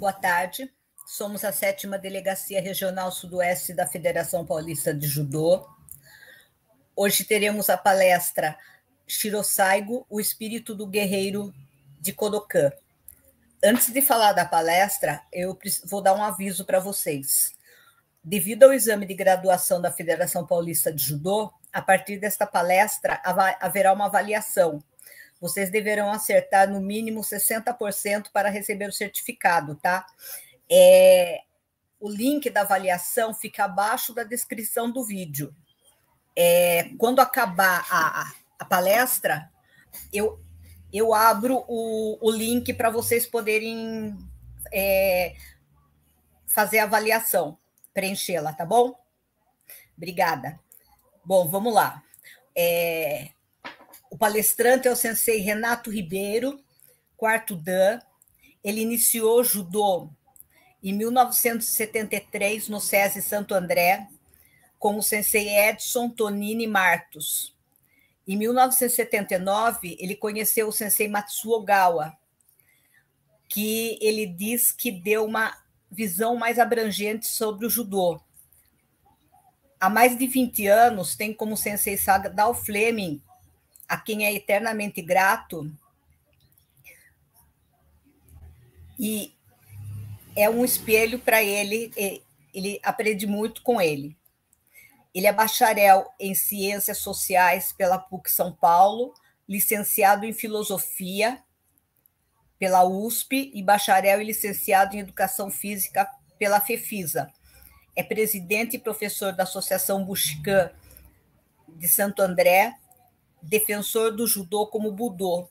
Boa tarde. Somos a sétima Delegacia Regional Sudoeste da Federação Paulista de Judô. Hoje teremos a palestra Shirosaigo, o espírito do guerreiro de Kodokan. Antes de falar da palestra, eu vou dar um aviso para vocês. Devido ao exame de graduação da Federação Paulista de Judô, a partir desta palestra haverá uma avaliação vocês deverão acertar no mínimo 60% para receber o certificado, tá? É, o link da avaliação fica abaixo da descrição do vídeo. É, quando acabar a, a palestra, eu, eu abro o, o link para vocês poderem é, fazer a avaliação, preenchê-la, tá bom? Obrigada. Bom, vamos lá. É, o palestrante é o sensei Renato Ribeiro, quarto Dan. Ele iniciou judô em 1973 no SESI Santo André, com o sensei Edson Tonini Martos. Em 1979, ele conheceu o sensei Matsuo Gawa, que ele diz que deu uma visão mais abrangente sobre o judô. Há mais de 20 anos, tem como sensei Sadal Fleming a quem é eternamente grato. E é um espelho para ele, ele aprende muito com ele. Ele é bacharel em Ciências Sociais pela PUC São Paulo, licenciado em Filosofia pela USP e bacharel e licenciado em Educação Física pela FEFISA. É presidente e professor da Associação Buxican de Santo André defensor do judô como budô,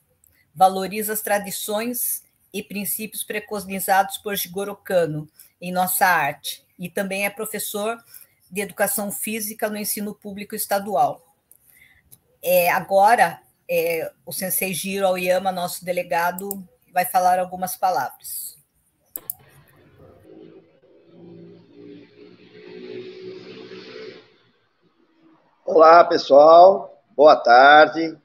valoriza as tradições e princípios preconizados por Jigoro Kano em nossa arte e também é professor de educação física no ensino público estadual. É, agora, é, o sensei Jiro Aoyama, nosso delegado, vai falar algumas palavras. Olá, pessoal boa tarde.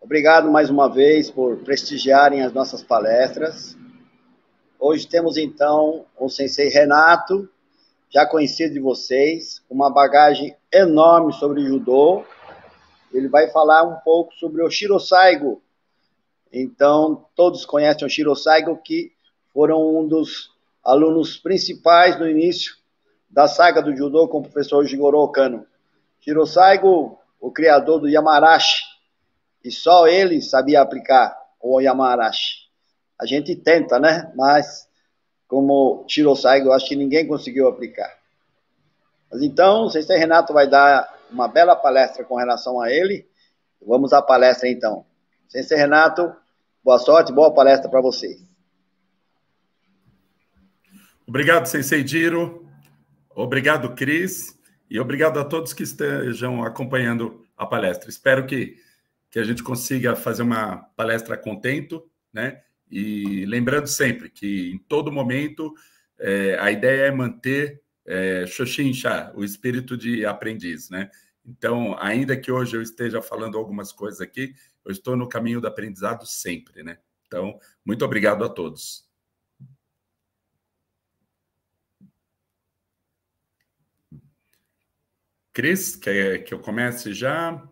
Obrigado mais uma vez por prestigiarem as nossas palestras. Hoje temos então o sensei Renato, já conhecido de vocês, uma bagagem enorme sobre judô. Ele vai falar um pouco sobre o Shirosaigo. Então, todos conhecem o Shirosaigo, que foram um dos alunos principais no início da saga do judô com o professor Jigoro Kano. Shirosaigo o criador do Yamarashi, e só ele sabia aplicar o Yamarashi. A gente tenta, né? Mas, como Shiro Saigo, eu acho que ninguém conseguiu aplicar. Mas então, o Sensei Renato vai dar uma bela palestra com relação a ele. Vamos à palestra, então. Sensei Renato, boa sorte, boa palestra para vocês. Obrigado, Sensei Diro. Obrigado, Cris. E obrigado a todos que estejam acompanhando a palestra. Espero que, que a gente consiga fazer uma palestra contento, né? E lembrando sempre que em todo momento é, a ideia é manter é, Xoxincha, o espírito de aprendiz, né? Então, ainda que hoje eu esteja falando algumas coisas aqui, eu estou no caminho do aprendizado sempre, né? Então, muito obrigado a todos. Cris, quer que eu comece já?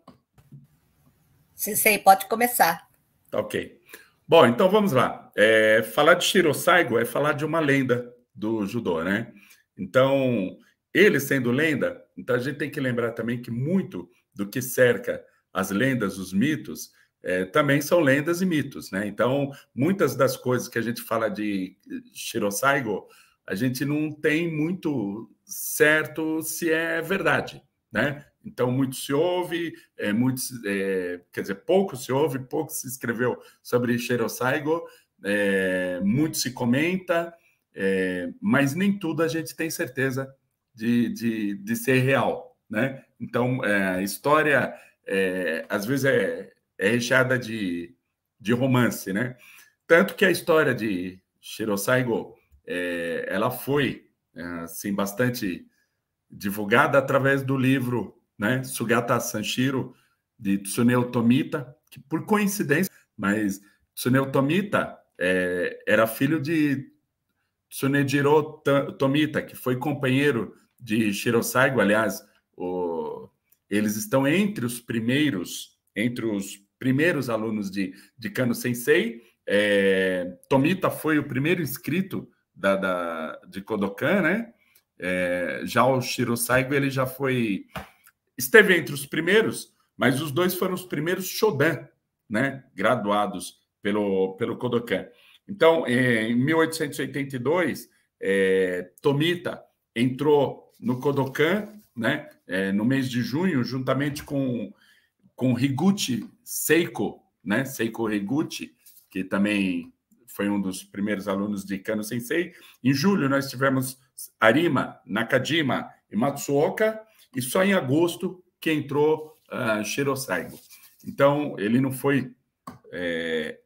Sim, pode começar. Ok. Bom, então vamos lá. É, falar de Shiro Saigo é falar de uma lenda do judô, né? Então, ele sendo lenda, então a gente tem que lembrar também que muito do que cerca as lendas, os mitos, é, também são lendas e mitos, né? Então, muitas das coisas que a gente fala de Shiro Saigo, a gente não tem muito certo se é verdade, né? Então, muito se ouve, é, muito, é, quer dizer, pouco se ouve, pouco se escreveu sobre Xerosaigo, é, muito se comenta, é, mas nem tudo a gente tem certeza de, de, de ser real, né? Então, é, a história, é, às vezes, é, é recheada de, de romance, né? Tanto que a história de Shirosaigo, é, ela foi, assim, bastante divulgada através do livro né, Sugata Sanshiro, de Tsuneo Tomita, que por coincidência, mas Tsuneo Tomita é, era filho de Tsunejiro Tomita, que foi companheiro de Shirosaigo, aliás, o, eles estão entre os primeiros, entre os primeiros alunos de, de Kano Sensei. É, Tomita foi o primeiro inscrito da, da, de Kodokan, né? É, já o Shiro Saigo, ele já foi. Esteve entre os primeiros, mas os dois foram os primeiros Shodan, né? Graduados pelo, pelo Kodokan. Então, é, em 1882, é, Tomita entrou no Kodokan, né? É, no mês de junho, juntamente com, com Higuchi Seiko, né? Seiko Higuchi, que também foi um dos primeiros alunos de Kano Sensei. Em julho, nós tivemos Arima, Nakajima e Matsuoka, e só em agosto que entrou uh, ah, Shiro Saigo. Então, ele não foi é,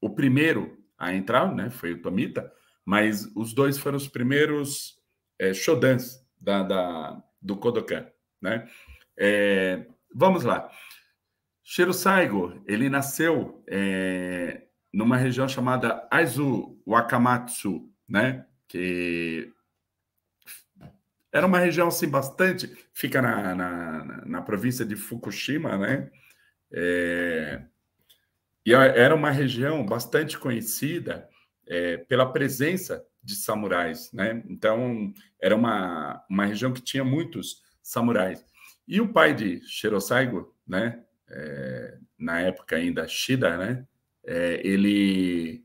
o primeiro a entrar, né? Foi o Tomita, mas os dois foram os primeiros é, Shodans da, da, do Kodokan, né? É, vamos lá. Shiro Saigo, ele nasceu é, numa região chamada Aizu Wakamatsu, né? Que era uma região assim bastante. Fica na, na, na província de Fukushima, né? É, e era uma região bastante conhecida é, pela presença de samurais, né? Então, era uma, uma região que tinha muitos samurais. E o pai de Shirosaigo, né? É, na época ainda Shida, né? É, ele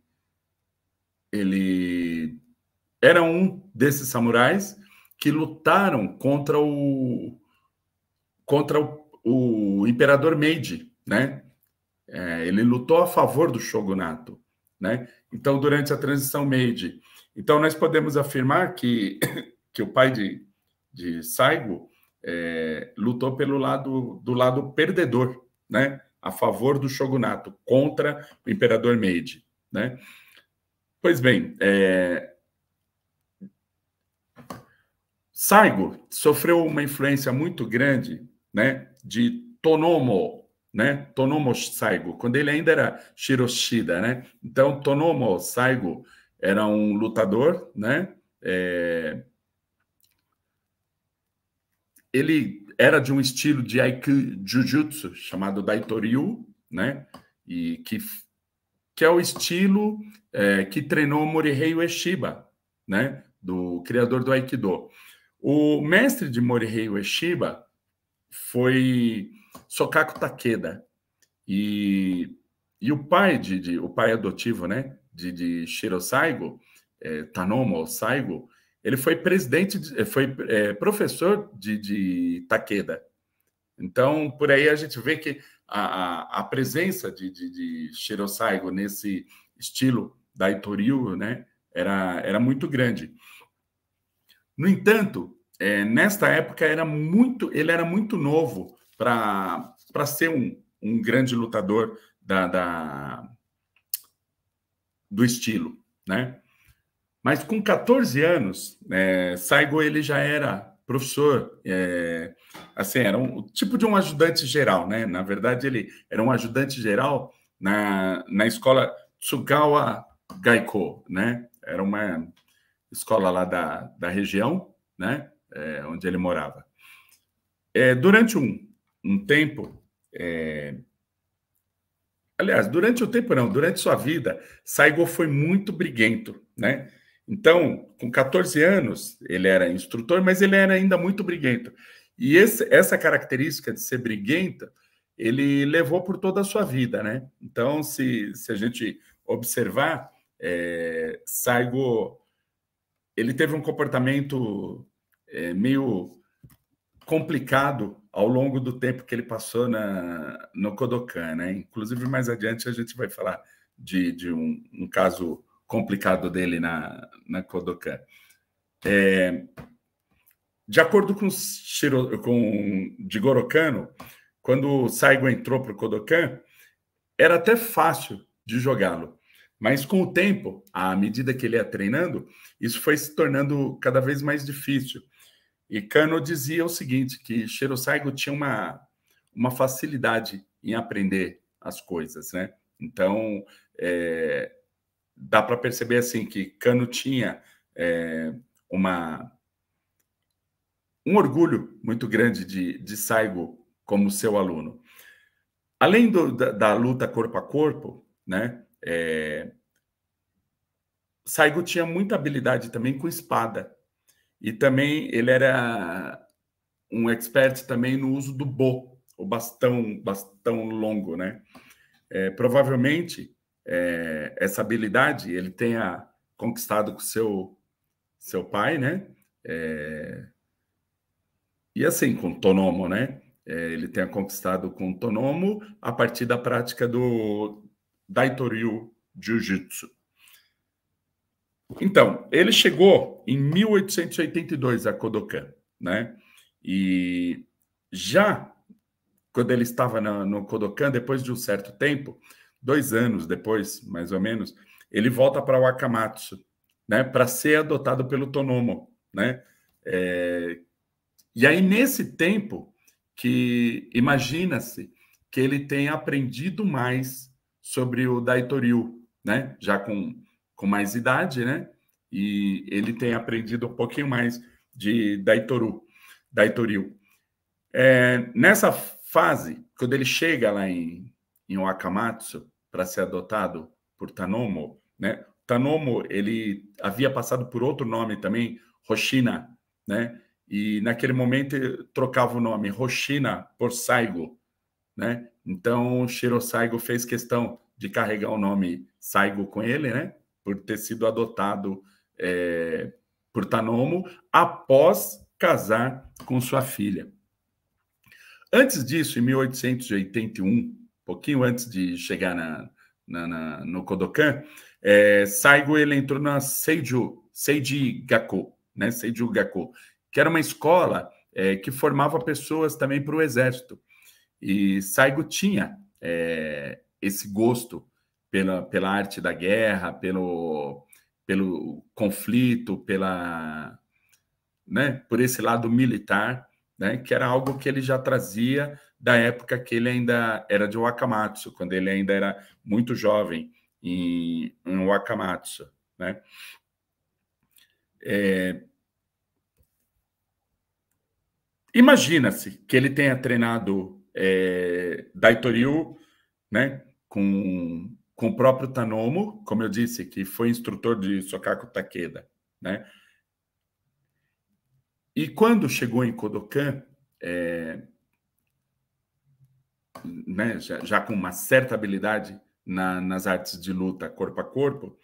ele era um desses samurais que lutaram contra o contra o, o imperador Meiji, né? É, ele lutou a favor do shogunato, né? Então, durante a transição Meiji, então nós podemos afirmar que que o pai de, de Saigo é, lutou pelo lado do lado perdedor, né? A favor do shogunato contra o imperador Meiji, né? Pois bem, é, Saigo sofreu uma influência muito grande né, de Tonomo, né, Tonomo Saigo, quando ele ainda era Shiroshida. Né? Então, Tonomo Saigo era um lutador, né? É... Ele era de um estilo de Aikido, Jujutsu chamado Daitoryu, né? E que, que é o estilo é, que treinou Morihei Ueshiba, né? Do criador do Aikido. O mestre de Morihei Ueshiba foi Sokaku Takeda. E, e o pai de, de, o pai adotivo, né, de, de Shiro Saigo, é, Tanomo Saigo, ele foi presidente, de, é, foi é, professor de, de Takeda. Então, por aí a gente vê que a, a, a presença de, de, de Shiro Saigo nesse estilo da Itoryu, né, era, era muito grande. No entanto, é, nesta época era muito, ele era muito novo para ser um, um grande lutador da, da, do estilo, né? Mas com 14 anos, é, Saigo ele já era professor, é, assim era um tipo de um ajudante geral, né? Na verdade ele era um ajudante geral na, na escola Tsugawa Gaiko, né? Era uma escola lá da, da região, né? É, onde ele morava. É, durante um, um tempo, é... aliás, durante o tempo não, durante sua vida, Saigo foi muito briguento, né? Então, com 14 anos, ele era instrutor, mas ele era ainda muito briguento. E esse, essa característica de ser briguento, ele levou por toda a sua vida, né? Então, se, se a gente observar, é, Saigo ele teve um comportamento é, meio complicado ao longo do tempo que ele passou na, no Kodokan, né? Inclusive, mais adiante a gente vai falar de, de um, um, caso complicado dele na, na Kodokan. É, de acordo com, Shiro, com Jigoro Kano, quando o Saigo entrou para o Kodokan, era até fácil de jogá-lo. Mas com o tempo, à medida que ele ia treinando, isso foi se tornando cada vez mais difícil. E Kano dizia o seguinte, que Saigo tinha uma, uma facilidade em aprender as coisas, né? Então, é, dá para perceber assim que Kano tinha é, uma um orgulho muito grande de, de Saigo como seu aluno. Além do, da, da luta corpo a corpo, né? É... Saigo tinha muita habilidade também com espada. E também ele era um expert também no uso do bo, o bastão, bastão longo, né? É, provavelmente é, essa habilidade ele tenha conquistado com seu seu pai, né? É... E assim, com Tonomo, né? É, ele tenha conquistado com Tonomo a partir da prática do, Ryu Jiu-Jitsu. Então, ele chegou em 1882 a Kodokan, né? E já quando ele estava no, no Kodokan, depois de um certo tempo, dois anos depois, mais ou menos, ele volta para o Akamatsu, né? Para ser adotado pelo Tonomo, né? É... E aí, nesse tempo, que imagina-se que ele tem aprendido mais sobre o Daitoril, né? Já com, com mais idade, né? E ele tem aprendido um pouquinho mais de Daitoru, Daitoril. É, nessa fase, quando ele chega lá em, em Wakamatsu para ser adotado por Tanomo, né? Tanomo, ele havia passado por outro nome também, Roshina, né? E naquele momento trocava o nome Roshina por Saigo, né? Então, Shiro Saigo fez questão de carregar o nome Saigo com ele, né? Por ter sido adotado é, por Tanomo após casar com sua filha. Antes disso, em 1881, pouquinho antes de chegar na, na, na no Kodokan, é, Saigo ele entrou na Seiju, Seiji Gakko, né? Seiju Gakko, que era uma escola é, que formava pessoas também para o exército. E Saigo tinha é, esse gosto pela, pela arte da guerra, pelo, pelo conflito, pela, né, por esse lado militar, né, que era algo que ele já trazia da época que ele ainda era de Wakamatsu, quando ele ainda era muito jovem em, em Wakamatsu. Né? É... Imagina-se que ele tenha treinado é, né, com, com o próprio Tanomo, como eu disse, que foi instrutor de Sokaku Takeda, né? E quando chegou em Kodokan, é, né, já, já, com uma certa habilidade na, nas artes de luta corpo a corpo,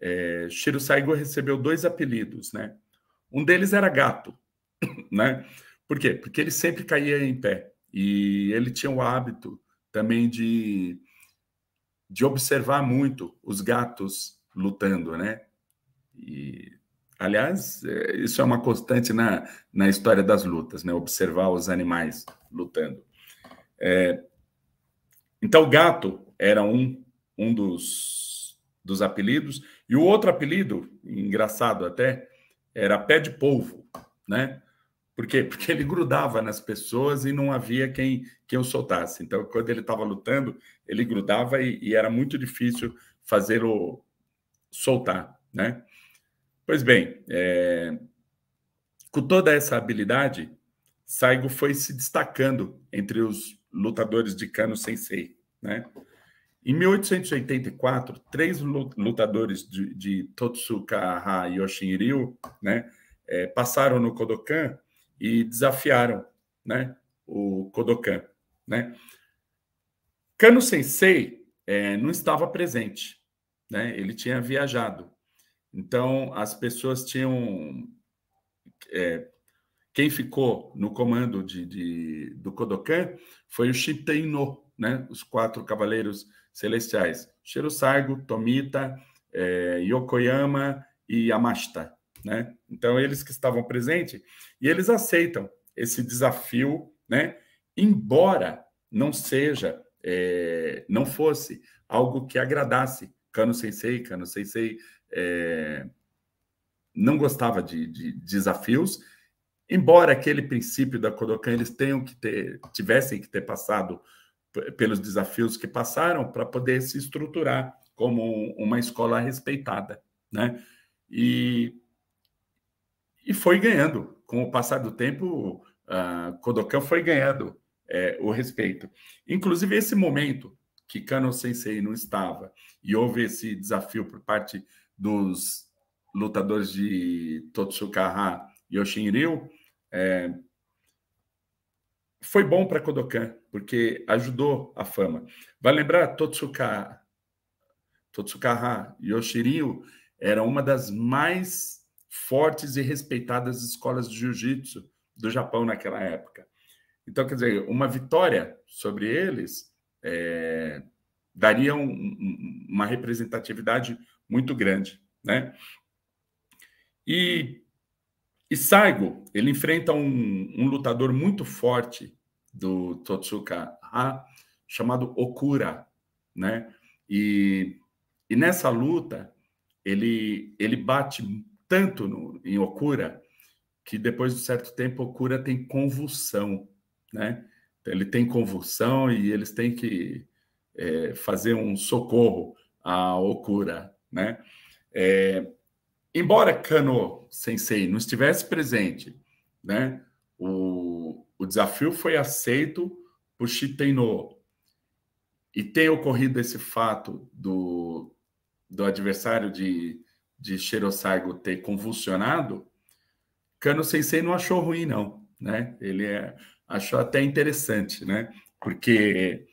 é, Shiro Saigo recebeu dois apelidos, né? Um deles era gato, né? Por quê? Porque ele sempre caía em pé. E ele tinha o hábito também de, de observar muito os gatos lutando, né? E, aliás, é, isso é uma constante na, na história das lutas, né? Observar os animais lutando. É, então, gato era um, um dos, dos apelidos. E o outro apelido, engraçado até, era pé de polvo, né? Por quê? Porque ele grudava nas pessoas e não havia quem, quem o soltasse. Então, quando ele estava lutando, ele grudava e, e era muito difícil fazê-lo soltar, né? Pois bem, é... com toda essa habilidade, Saigo foi se destacando entre os lutadores de Kano Sensei, né? Em 1884, três lutadores de, de Totsuka Yoshinryu né, é, passaram no Kodokan e desafiaram né, o Kodokan. Né? Kano Sensei é, não estava presente, né? ele tinha viajado. Então, as pessoas tinham. É, quem ficou no comando de, de, do Kodokan foi o Shiteino, né? os quatro cavaleiros celestiais: Shirosaigo, Tomita, é, Yokoyama e Yamashita né? Então eles que estavam presentes e eles aceitam esse desafio, né? Embora não seja, é, não fosse algo que agradasse kano Sensei, kano Sensei é, não gostava de, de, desafios, embora aquele princípio da Kodokan eles tenham que ter, tivessem que ter passado pelos desafios que passaram para poder se estruturar como uma escola respeitada, né? E e foi ganhando. Com o passar do tempo, uh, Kodokan foi ganhando é, o respeito. Inclusive, esse momento que Kano Sensei não estava e houve esse desafio por parte dos lutadores de Totsukaha e Yoshinryu, é, foi bom para Kodokan, porque ajudou a fama. Vai lembrar Totsuka, Totsukaha e Yoshinryu era uma das mais fortes e respeitadas escolas de jiu-jitsu do Japão naquela época. Então, quer dizer, uma vitória sobre eles é, daria um, um, uma representatividade muito grande, né? E, e Saigo, ele enfrenta um, um lutador muito forte do Totsuka Ha, chamado Okura, né? E, e nessa luta, ele, ele bate tanto no, em Okura que depois de certo tempo Okura tem convulsão, né? Ele tem convulsão e eles têm que é, fazer um socorro a Okura, né? É, embora Kano Sensei não estivesse presente, né? O, o desafio foi aceito por Shitenno e tem ocorrido esse fato do, do adversário de de Shirosaigo ter convulsionado, Kano Sensei não achou ruim, não. Né? Ele é, achou até interessante, né? porque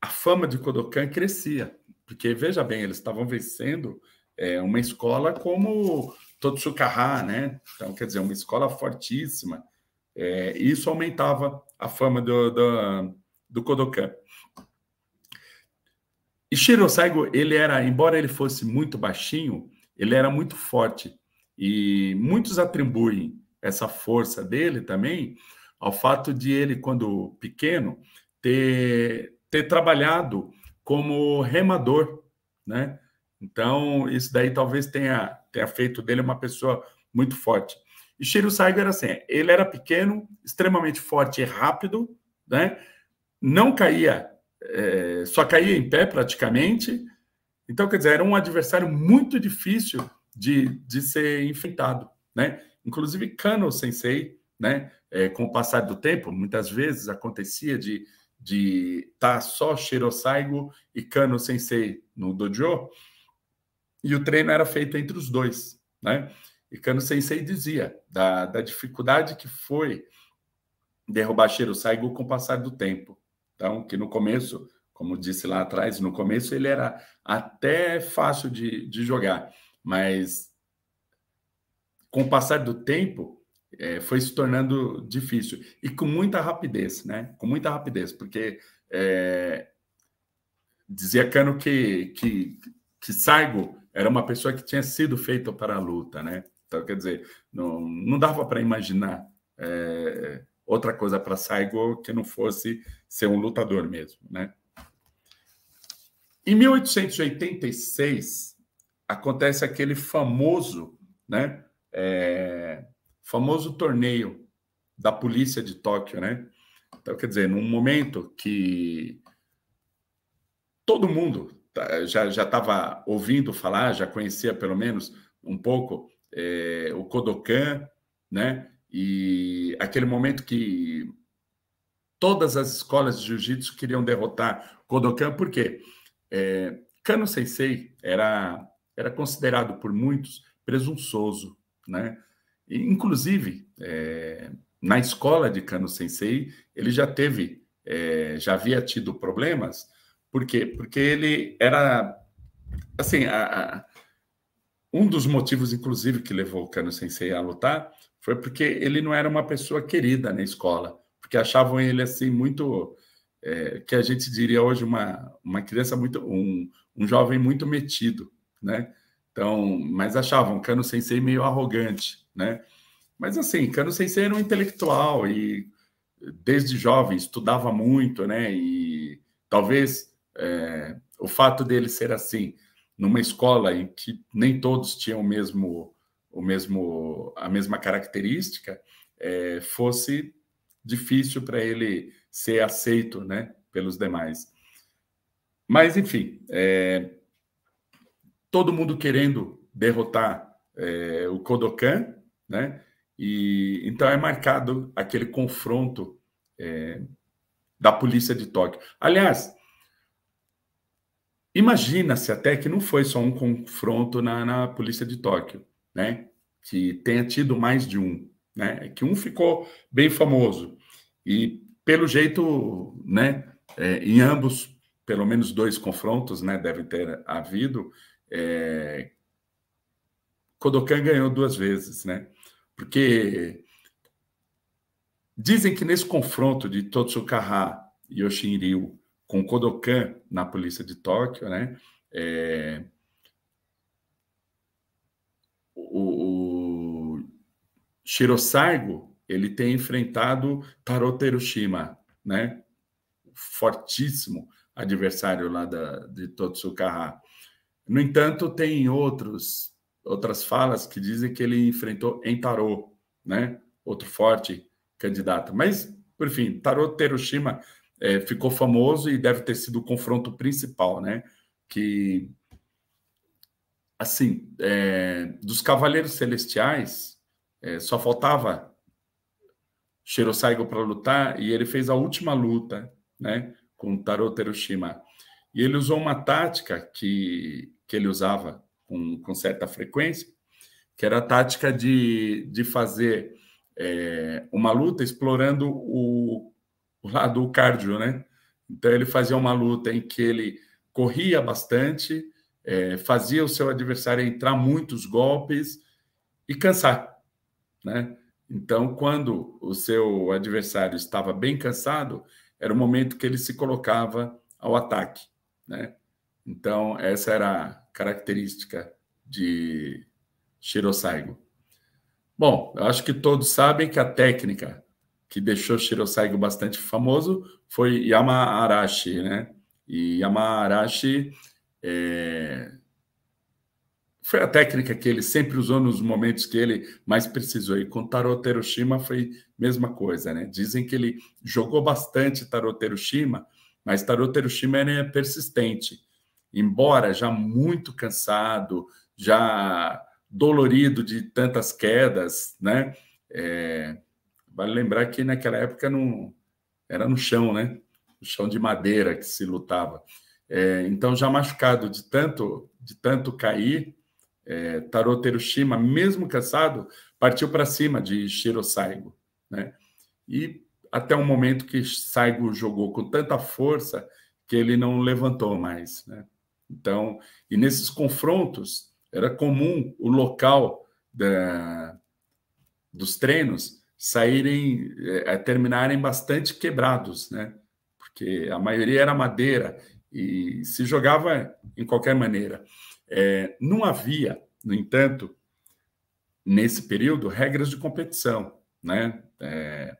a fama de Kodokan crescia. Porque, veja bem, eles estavam vencendo é, uma escola como Totsukaha, né? Então, quer dizer, uma escola fortíssima. É, isso aumentava a fama do, do, do Kodokan. E Shiro Saigo, ele era, embora ele fosse muito baixinho, ele era muito forte. E muitos atribuem essa força dele também ao fato de ele, quando pequeno, ter, ter trabalhado como remador, né? Então, isso daí talvez tenha, tenha feito dele uma pessoa muito forte. E Shiro Saigo era assim, ele era pequeno, extremamente forte e rápido, né? Não caía, é, só caía em pé praticamente, então, quer dizer, era um adversário muito difícil de, de ser enfrentado, né? Inclusive, Kano Sensei, né? É, com o passar do tempo, muitas vezes acontecia de de tá só Saigo e Kano Sensei no dojo, e o treino era feito entre os dois, né? E Kano Sensei dizia da, da dificuldade que foi derrubar Saigo com o passar do tempo. Então, que no começo como disse lá atrás, no começo ele era até fácil de, de jogar, mas com o passar do tempo é, foi se tornando difícil e com muita rapidez, né? Com muita rapidez, porque é, dizia Cano que, que, que Saigo era uma pessoa que tinha sido feita para a luta, né? Então, quer dizer, não, não dava para imaginar é, outra coisa para Saigo que não fosse ser um lutador mesmo, né? Em 1886, acontece aquele famoso, né, é, famoso torneio da polícia de Tóquio, né? Então, quer dizer, num momento que todo mundo tá, já estava ouvindo falar, já conhecia pelo menos um pouco é, o Kodokan, né? E aquele momento que todas as escolas de jiu-jitsu queriam derrotar Kodokan, por quê? Porque é, Kano Sensei era, era considerado por muitos presunçoso, né? E, inclusive, é, na escola de Kano Sensei, ele já teve, é, já havia tido problemas, por quê? Porque ele era, assim, a, a, um dos motivos, inclusive, que levou o Kano Sensei a lutar foi porque ele não era uma pessoa querida na escola, porque achavam ele, assim, muito é, que a gente diria hoje uma, uma criança muito um, um jovem muito metido, né? Então, mas achavam Cano Sensei meio arrogante, né? Mas assim, Cano Sensei era um intelectual e desde jovem estudava muito, né? E talvez é, o fato dele ser assim numa escola em que nem todos tinham o mesmo o mesmo a mesma característica é, fosse difícil para ele ser aceito, né, pelos demais. Mas enfim, é, todo mundo querendo derrotar é, o Kodokan, né? E então é marcado aquele confronto é, da polícia de Tóquio. Aliás, imagina-se até que não foi só um confronto na, na polícia de Tóquio, né? Que tenha tido mais de um, né? Que um ficou bem famoso, e, pelo jeito, né, é, em ambos, pelo menos dois confrontos né, devem ter havido, é, Kodokan ganhou duas vezes, né? Porque dizem que nesse confronto de Totsukaha e Yoshinryu com Kodokan na polícia de Tóquio, né? É, o, o Shirosargo ele tem enfrentado Tarot Terushima, né? Fortíssimo adversário lá da, de Totsukaha. No entanto, tem outros outras falas que dizem que ele enfrentou em Tarot, né? Outro forte candidato. Mas, por fim, Tarot Terushima é, ficou famoso e deve ter sido o confronto principal, né? Que assim, é, dos Cavaleiros Celestiais, é, só faltava Shiro Saigo para lutar e ele fez a última luta, né, com Taro Terushima. E ele usou uma tática que, que ele usava com, com certa frequência, que era a tática de, de fazer é, uma luta explorando o, o lado cardio, né? Então ele fazia uma luta em que ele corria bastante, é, fazia o seu adversário entrar muitos golpes e cansar, né? Então, quando o seu adversário estava bem cansado, era o momento que ele se colocava ao ataque, né? Então, essa era a característica de Shirosaigo. Bom, eu acho que todos sabem que a técnica que deixou Shirosaigo bastante famoso foi Yama Arashi, né? E Yama Arashi é, foi a técnica que ele sempre usou nos momentos que ele mais precisou. E com Tarot Hiroshima foi mesma coisa, né? Dizem que ele jogou bastante Tarot Hiroshima, mas Tarot Hiroshima era persistente. Embora já muito cansado, já dolorido de tantas quedas, né? É... Vale lembrar que naquela época não era no chão, né? No chão de madeira que se lutava. É, então, já machucado de tanto de tanto cair, é, Taro Terushima, mesmo cansado, partiu para cima de Shiro Saigo. Né? E até um momento que Saigo jogou com tanta força que ele não levantou mais. Né? Então, e nesses confrontos, era comum o local da, dos treinos saírem, é, é terminarem bastante quebrados, né? Porque a maioria era madeira e se jogava em qualquer maneira. É, não havia, no entanto, nesse período, regras de competição, né? É,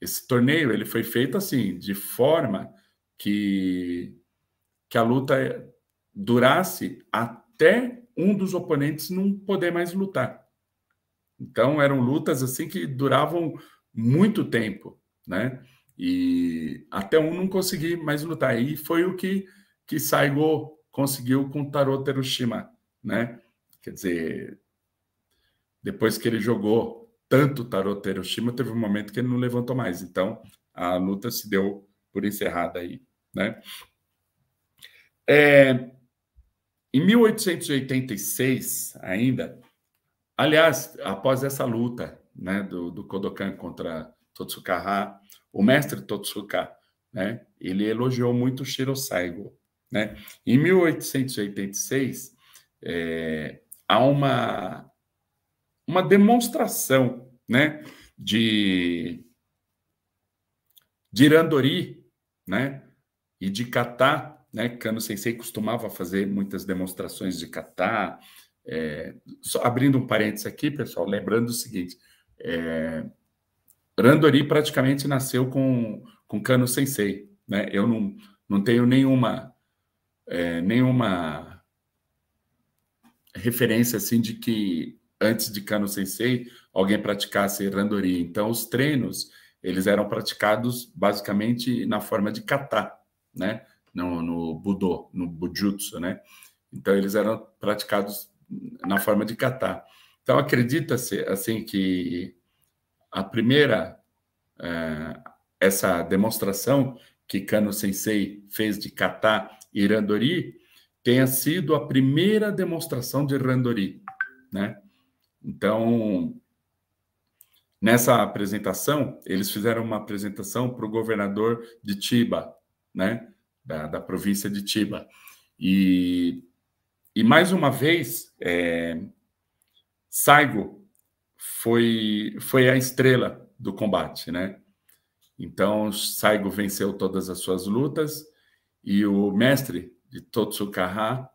esse torneio ele foi feito assim, de forma que, que a luta durasse até um dos oponentes não poder mais lutar. Então eram lutas assim que duravam muito tempo, né? E até um não conseguir mais lutar. E foi o que que saiu conseguiu com o Tarot Terushima, né? Quer dizer, depois que ele jogou tanto Tarot Terushima, teve um momento que ele não levantou mais. Então, a luta se deu por encerrada aí, né? É, em 1886, ainda, aliás, após essa luta né, do, do Kodokan contra Totsukaha, o mestre Totsuka, né, ele elogiou muito Shiro Saigo, né? Em 1886, é, há uma, uma demonstração né, de, de Irandori né, e de Catá. Né, Kano Sensei costumava fazer muitas demonstrações de Catá. É, abrindo um parênteses aqui, pessoal, lembrando o seguinte: é, Randori praticamente nasceu com, com Kano Sensei. Né? Eu não, não tenho nenhuma é, nenhuma referência assim de que antes de Kano Sensei alguém praticasse randori. Então os treinos eles eram praticados basicamente na forma de kata, né? No, no budô, no bujutsu, né? Então eles eram praticados na forma de kata. Então acredita-se assim que a primeira é, essa demonstração que Kano Sensei fez de kata e Randori tenha sido a primeira demonstração de Randori, né? Então, nessa apresentação, eles fizeram uma apresentação para o governador de Tiba, né? Da, da província de Tiba. E, e mais uma vez, é, Saigo foi, foi a estrela do combate, né? Então, Saigo venceu todas as suas lutas, e o mestre de Totsukaha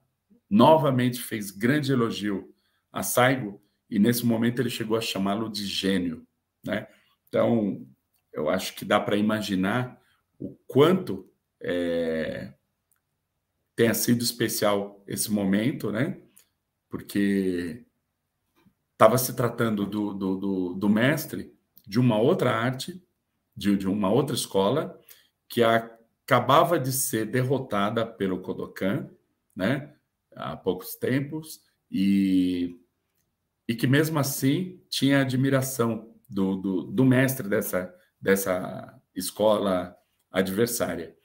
novamente fez grande elogio a Saigo e nesse momento ele chegou a chamá-lo de gênio, né? Então, eu acho que dá para imaginar o quanto é, tenha sido especial esse momento, né? Porque estava se tratando do, do, do, do, mestre de uma outra arte, de, de uma outra escola, que a acabava de ser derrotada pelo Kodokan, né, há poucos tempos, e, e que mesmo assim tinha admiração do, do, do mestre dessa, dessa escola adversária.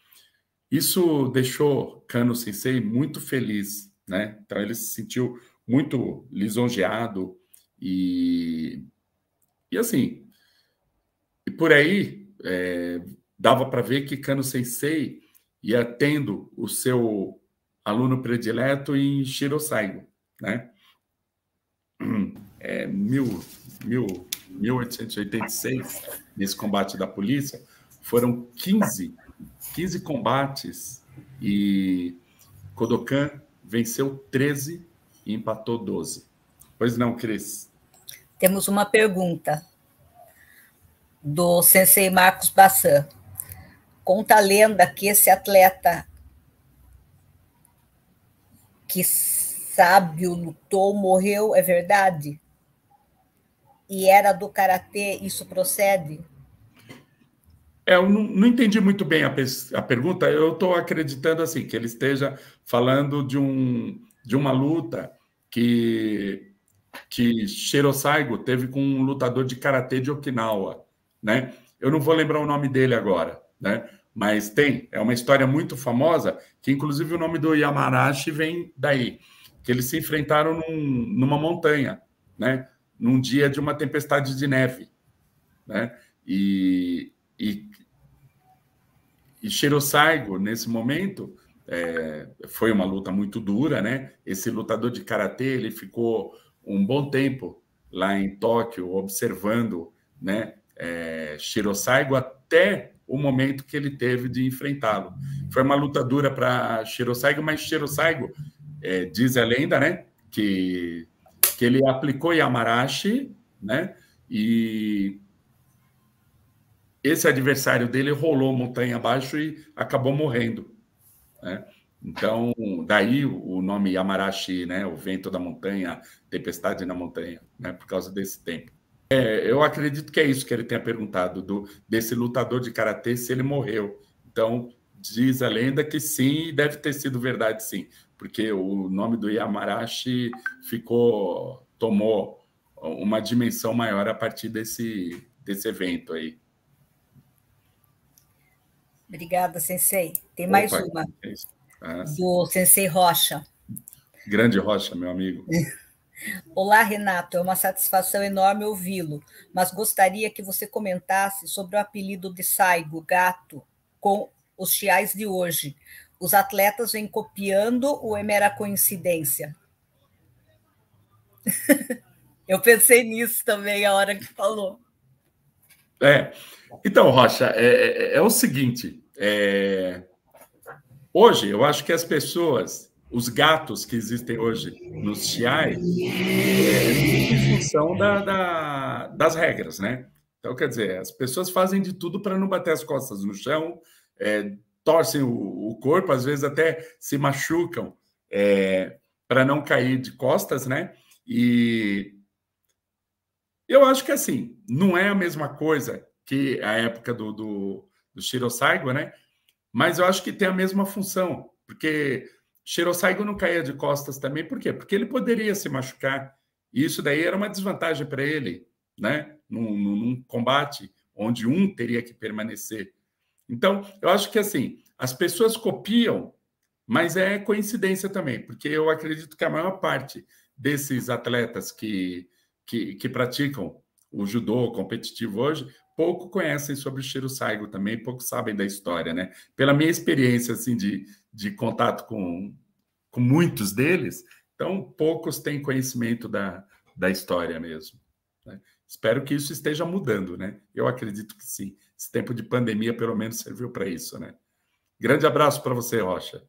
Isso deixou Kano Sensei muito feliz, né? Então ele se sentiu muito lisonjeado e e assim e por aí é, dava para ver que Kano Sensei ia tendo o seu aluno predileto em Shirosaigo, né? É, mil, mil, 1886, nesse combate da polícia, foram 15, 15 combates e Kodokan venceu 13 e empatou 12. Pois não, Cris? Temos uma pergunta do sensei Marcos Bassan. Conta a lenda que esse atleta que sábio lutou, morreu, é verdade? E era do karatê, isso procede? É, eu não, não, entendi muito bem a, a pergunta. Eu estou acreditando assim que ele esteja falando de, um, de uma luta que que Shiro Saigo teve com um lutador de karatê de Okinawa, né? Eu não vou lembrar o nome dele agora, né? Mas tem, é uma história muito famosa, que inclusive o nome do Yamarashi vem daí, que eles se enfrentaram num, numa montanha, né? Num dia de uma tempestade de neve, né? E, e, e Shirosaigo, nesse momento, é, foi uma luta muito dura, né? Esse lutador de karatê ele ficou um bom tempo lá em Tóquio observando, né? É, Shirosaigo até o momento que ele teve de enfrentá-lo. Foi uma luta dura para Shiro Saigo, mas Shiro Saigo, é, diz a lenda, né, que, que ele aplicou Yamarashi, né, e esse adversário dele rolou montanha abaixo e acabou morrendo, né? Então, daí o nome Yamarashi, né? O vento da montanha, tempestade na montanha, né? Por causa desse tempo. É, eu acredito que é isso que ele tenha perguntado, do, desse lutador de karatê, se ele morreu. Então, diz a lenda que sim, e deve ter sido verdade, sim, porque o nome do Yamarashi ficou, tomou uma dimensão maior a partir desse, desse evento aí. Obrigada, Sensei. Tem Opa, mais uma. É ah. Do Sensei Rocha. Grande Rocha, meu amigo. Olá, Renato. É uma satisfação enorme ouvi-lo, mas gostaria que você comentasse sobre o apelido de Saigo, gato, com os chiais de hoje. Os atletas vêm copiando ou é mera coincidência? Eu pensei nisso também a hora que falou. É. Então, Rocha, é, é, é o seguinte. É... Hoje, eu acho que as pessoas os gatos que existem hoje nos chiais em função da, da, das regras, né? Então, quer dizer, as pessoas fazem de tudo para não bater as costas no chão, é, torcem o, o, corpo, às vezes até se machucam é, para não cair de costas, né? E eu acho que, assim, não é a mesma coisa que a época do, do, do Shiro Saigo, né? Mas eu acho que tem a mesma função, porque Shirosaigo não caía de costas também, por quê? Porque ele poderia se machucar. E isso daí era uma desvantagem para ele, né? Num, num, combate onde um teria que permanecer. Então, eu acho que assim, as pessoas copiam, mas é coincidência também, porque eu acredito que a maior parte desses atletas que, que, que praticam o judô competitivo hoje pouco conhecem sobre o Shiro Saigo também, pouco sabem da história, né? Pela minha experiência, assim, de, de contato com, com muitos deles, então poucos têm conhecimento da, da história mesmo. Né? Espero que isso esteja mudando, né? Eu acredito que sim. Esse tempo de pandemia, pelo menos, serviu para isso, né? Grande abraço para você, Rocha.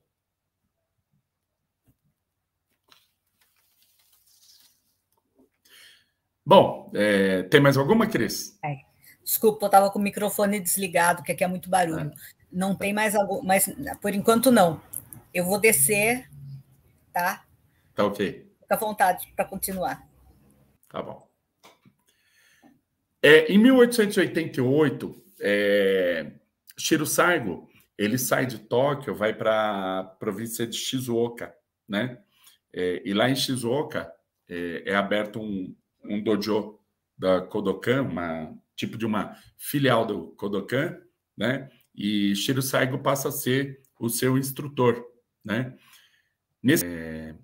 Bom, é, tem mais alguma, Cris? É. Desculpa, eu estava com o microfone desligado, que aqui é muito barulho. Ah. Não tem mais algo, mas por enquanto não. Eu vou descer, tá? Tá ok. Fica à vontade para continuar. Tá bom. É, em 1888, é, Shiro Saigo ele sai de Tóquio, vai para a província de Shizuoka, né? É, e lá em Shizuoka é, é aberto um, um dojo da Kodokan, uma tipo de uma filial do Kodokan, né? E Shiro Saigo passa a ser o seu instrutor, né? Nesse é...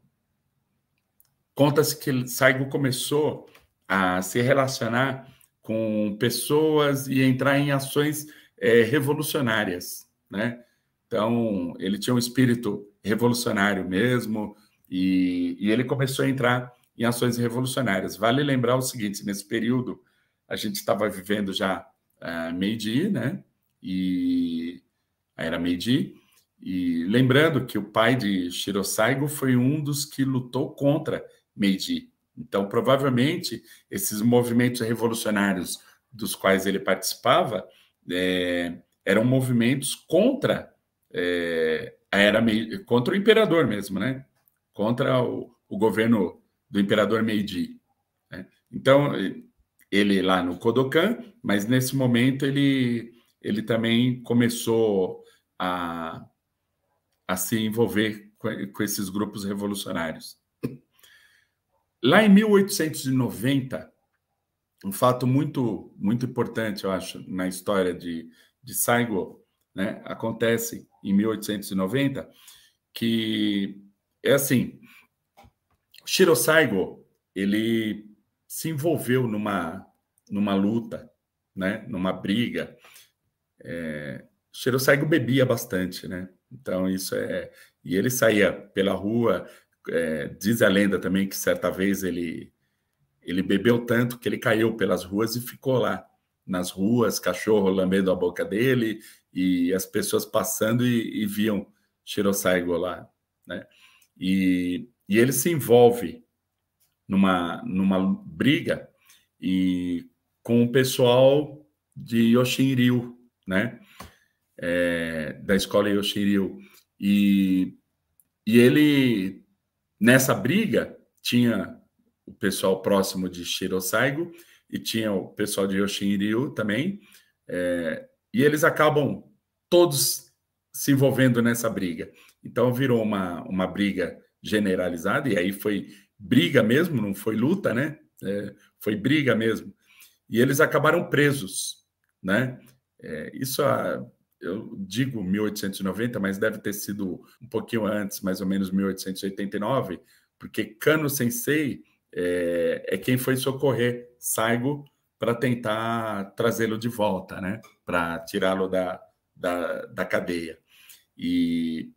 conta-se que Saigo começou a se relacionar com pessoas e entrar em ações é, revolucionárias, né? Então ele tinha um espírito revolucionário mesmo e, e ele começou a entrar em ações revolucionárias. Vale lembrar o seguinte: nesse período a gente estava vivendo já uh, eh, Meiji, né? E a era Meiji. E lembrando que o pai de Saigo foi um dos que lutou contra Meiji. Então, provavelmente, esses movimentos revolucionários dos quais ele participava é, eram movimentos contra é, a era Meiji, contra o imperador mesmo, né? Contra o, o governo do imperador Meiji. Né? Então, ele lá no Kodokan, mas nesse momento ele, ele também começou a, a se envolver com, com esses grupos revolucionários. Lá em 1890, um fato muito muito importante, eu acho, na história de, de Saigo, né, acontece em 1890, que é assim, Shiro Saigo, ele se envolveu numa, numa luta, né? numa briga. É, Cheirosaigo bebia bastante, né? Então, isso é. E ele saía pela rua. É, diz a lenda também que certa vez ele, ele bebeu tanto que ele caiu pelas ruas e ficou lá nas ruas, cachorro lambendo a boca dele e as pessoas passando e, e viam Shirosaigo lá, né? E, e ele se envolve numa, numa briga e com o pessoal de Yoshinryu, né? É, da escola Yoshinryu. E, e ele, nessa briga, tinha o pessoal próximo de Shirosaigo e tinha o pessoal de Yoshinryu também. É, e eles acabam todos se envolvendo nessa briga. Então virou uma, uma briga generalizada, e aí foi briga mesmo, não foi luta, né? É, foi briga mesmo. E eles acabaram presos, né? É, isso a, eu digo 1890, mas deve ter sido um pouquinho antes, mais ou menos 1889, porque Kano Sensei é, é quem foi socorrer Saigo para tentar trazê-lo de volta, né? Para tirá-lo da, da, da cadeia. E,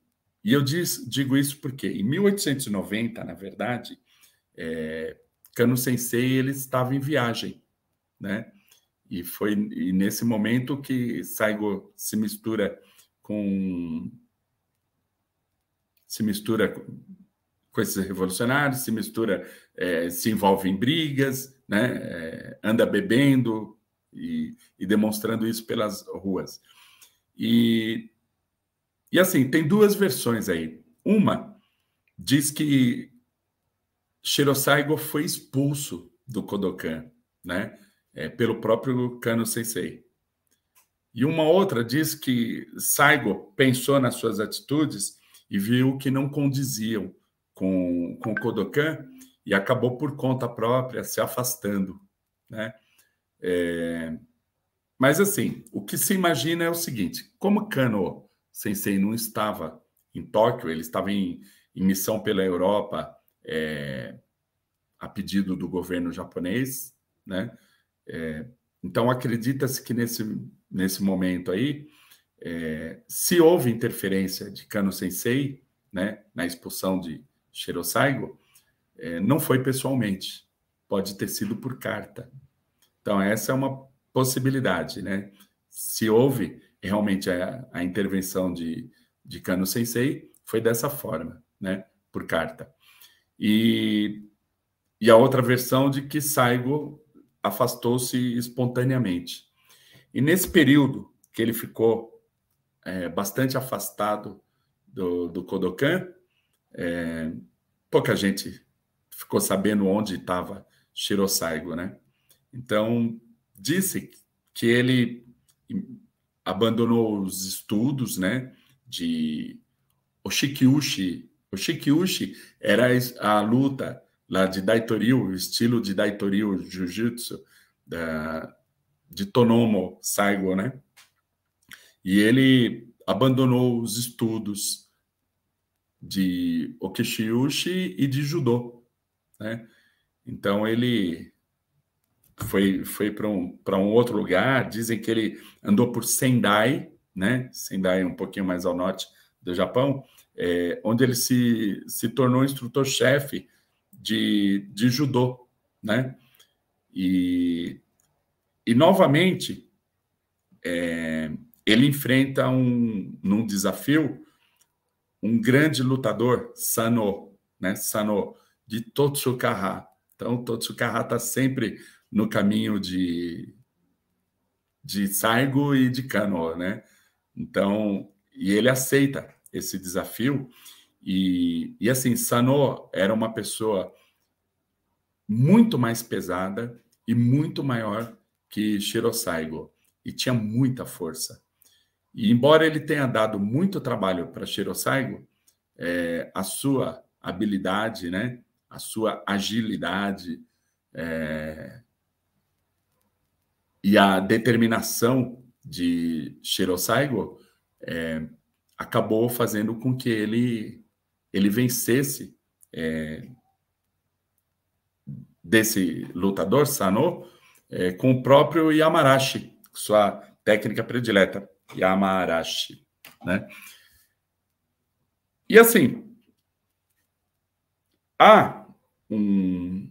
e eu diz, digo isso porque em 1890, na verdade, é, Kano Sensei ele estava em viagem, né? E foi e nesse momento que Saigo se mistura com se mistura com, esses revolucionários, se mistura, é, se envolve em brigas, né? É, anda bebendo e, e demonstrando isso pelas ruas. E, e assim, tem duas versões aí. Uma diz que Shirosaigo foi expulso do Kodokan, né? É, pelo próprio Kano Sensei. E uma outra diz que Saigo pensou nas suas atitudes e viu que não condiziam com, com o Kodokan e acabou por conta própria se afastando, né? É... Mas assim, o que se imagina é o seguinte: como Kano Sensei não estava em Tóquio, ele estava em, em missão pela Europa é, a pedido do governo japonês, né? É, então acredita-se que nesse, nesse momento aí, é, se houve interferência de Kano Sensei, né, na expulsão de Shiro Saigo, é, não foi pessoalmente, pode ter sido por carta. Então essa é uma possibilidade, né? Se houve realmente a, a intervenção de de Kano Sensei foi dessa forma, né? Por carta. E, e a outra versão de que Saigo afastou-se espontaneamente. E nesse período que ele ficou é, bastante afastado do, do Kodokan, é, pouca gente ficou sabendo onde estava Shiro Saigo, né? Então, disse que ele abandonou os estudos, né, de Oshikiushi o Shikyushi era a luta lá de Daitoryu, o estilo de Daitoryu Jiu-Jitsu, de Tonomo Saigo, né? E ele abandonou os estudos de Okishiyushi e de Judô, né? Então ele foi, foi para um, um outro lugar, dizem que ele andou por Sendai, né? Sendai é um pouquinho mais ao norte do Japão, é, onde ele se, se tornou instrutor-chefe de, de judô, né? E, e novamente, é, ele enfrenta um, num desafio um grande lutador, Sano, né? Sano, de Totsukaha. Então, Totsukaha está sempre no caminho de, de Saigo e de Kano, né? Então, e ele aceita esse desafio. E, e assim, Sano era uma pessoa muito mais pesada e muito maior que Shiro Saigo, e tinha muita força. E embora ele tenha dado muito trabalho para Shiro Saigo, é, a sua habilidade, né, a sua agilidade é, e a determinação de Shiro Saigo é, acabou fazendo com que ele, ele vencesse é, desse lutador, Sano, é, com o próprio Yamarashi, sua técnica predileta, Yamarashi. Né? E assim, há um,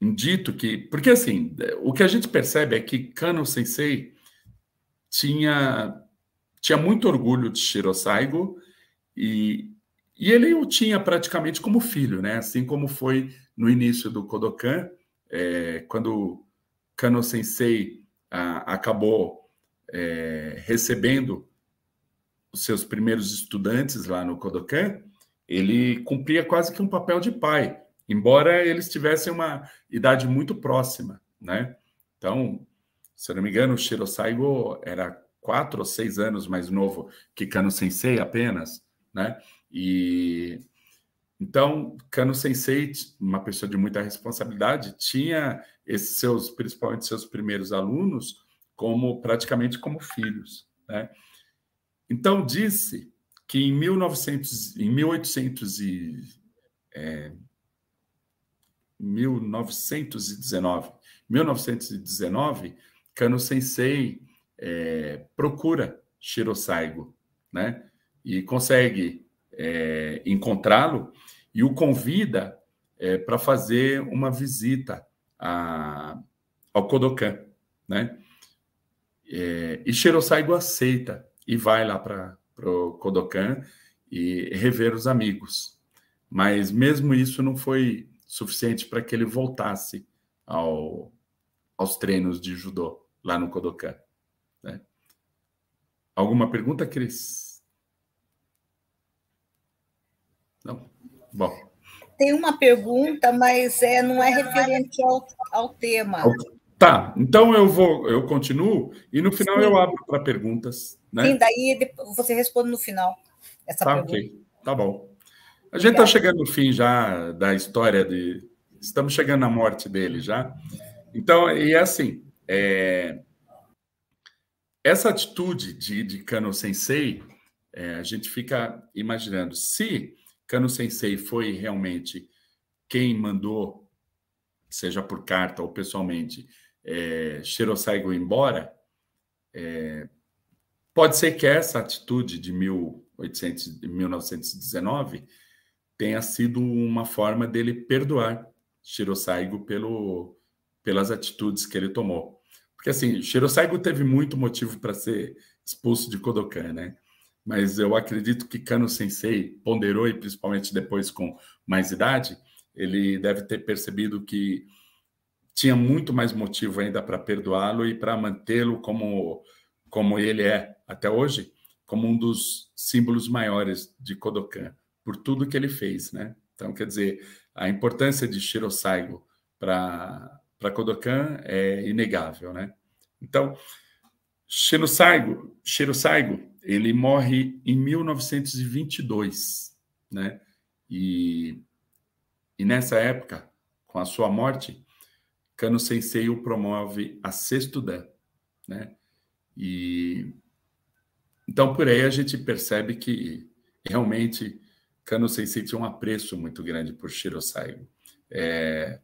um dito que. Porque assim, o que a gente percebe é que Kano Sensei tinha tinha muito orgulho de Shiro Saigo e, e ele o tinha praticamente como filho, né? Assim como foi no início do Kodokan, é, quando Kano Sensei a, acabou é, recebendo os seus primeiros estudantes lá no Kodokan, ele cumpria quase que um papel de pai, embora eles tivessem uma idade muito próxima, né? Então, se eu não me engano, o Shiro Saigo era quatro ou seis anos mais novo que Kano Sensei apenas, né? E então Kano Sensei, uma pessoa de muita responsabilidade, tinha esses seus, principalmente seus primeiros alunos, como praticamente como filhos, né? Então disse que em 1900, em 1800 e é, 1919, 1919, Kano Sensei é, procura Shirosaigo, Saigo, né? E consegue é, encontrá-lo e o convida é, para fazer uma visita a, ao Kodokan, né? É, e Shirosaigo Saigo aceita e vai lá para o Kodokan e rever os amigos. Mas mesmo isso não foi suficiente para que ele voltasse ao, aos treinos de judô lá no Kodokan. Né? Alguma pergunta, Cris? Não? Bom. Tem uma pergunta, mas é, não é referente ao, ao tema. Tá, então eu vou, eu continuo e no final Sim. eu abro para perguntas. Né? Sim, daí você responde no final essa tá, pergunta. Ok, tá bom. A gente está chegando no fim já da história de. Estamos chegando à morte dele já. Então, e é assim, é assim: essa atitude de, de Kano Sensei, é, a gente fica imaginando, se Kano Sensei foi realmente quem mandou, seja por carta ou pessoalmente, é, Shirosaigo embora, é, pode ser que essa atitude de, 1800, 1919 tenha sido uma forma dele perdoar Shirosaigo pelo, pelas atitudes que ele tomou. Porque assim, Shirosaigo teve muito motivo para ser expulso de Kodokan, né? Mas eu acredito que Kano Sensei ponderou, e principalmente depois com mais idade, ele deve ter percebido que tinha muito mais motivo ainda para perdoá-lo e para mantê-lo como, como ele é até hoje, como um dos símbolos maiores de Kodokan, por tudo que ele fez, né? Então, quer dizer, a importância de Shirosaigo para para Kodokan é inegável, né? Então, Shiro Saigo, Shiro Saigo, ele morre em 1922, né? E, e nessa época, com a sua morte, Kano Sensei o promove a sexto dan, né? E então por aí a gente percebe que realmente Kano Sensei tinha um apreço muito grande por Shiro Saigo. É,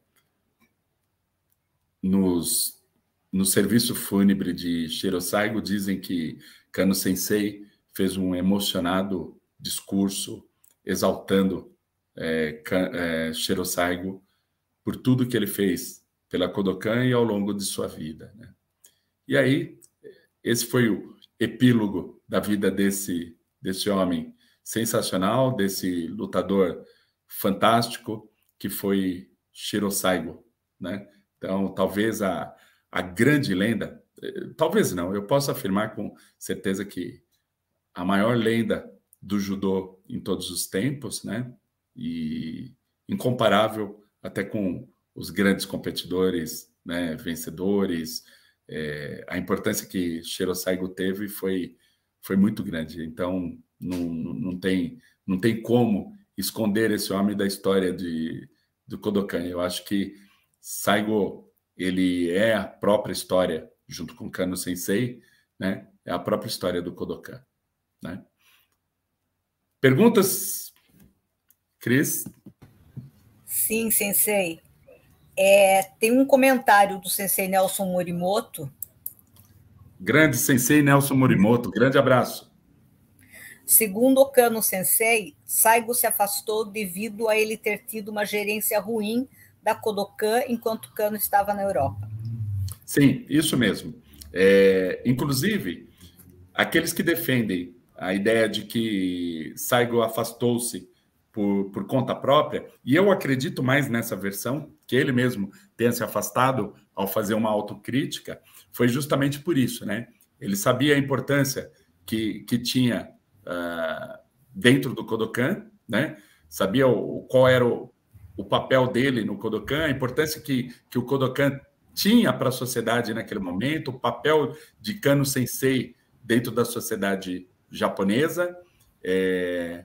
nos, no serviço fúnebre de Shirosaigo dizem que Kano Sensei fez um emocionado discurso exaltando é, é, Shirosaigo por tudo que ele fez pela Kodokan e ao longo de sua vida. Né? E aí, esse foi o epílogo da vida desse, desse homem sensacional, desse lutador fantástico que foi Shirosaigo, né? Então, talvez a, a grande lenda, eh, talvez não, eu posso afirmar com certeza que a maior lenda do judô em todos os tempos, né? E incomparável até com os grandes competidores, né? Vencedores. É, a importância que Shiro Saigo teve foi, foi muito grande. Então, não, não, tem, não tem como esconder esse homem da história de, do Kodokan. Eu acho que Saigo, ele é a própria história, junto com Kano Sensei, né? É a própria história do Kodokan, né? Perguntas, Cris? Sim, Sensei. É, tem um comentário do Sensei Nelson Morimoto. Grande Sensei Nelson Morimoto, grande abraço. Segundo Okano Sensei, Saigo se afastou devido a ele ter tido uma gerência ruim da Kodokan enquanto Cano estava na Europa. Sim, isso mesmo. É, inclusive, aqueles que defendem a ideia de que Saigo afastou-se por, por, conta própria, e eu acredito mais nessa versão, que ele mesmo tenha se afastado ao fazer uma autocrítica, foi justamente por isso, né? Ele sabia a importância que, que tinha uh, dentro do Kodokan, né? Sabia o, qual era o, o papel dele no Kodokan, a importância que, que o Kodokan tinha para a sociedade naquele momento, o papel de Kano Sensei dentro da sociedade japonesa. É...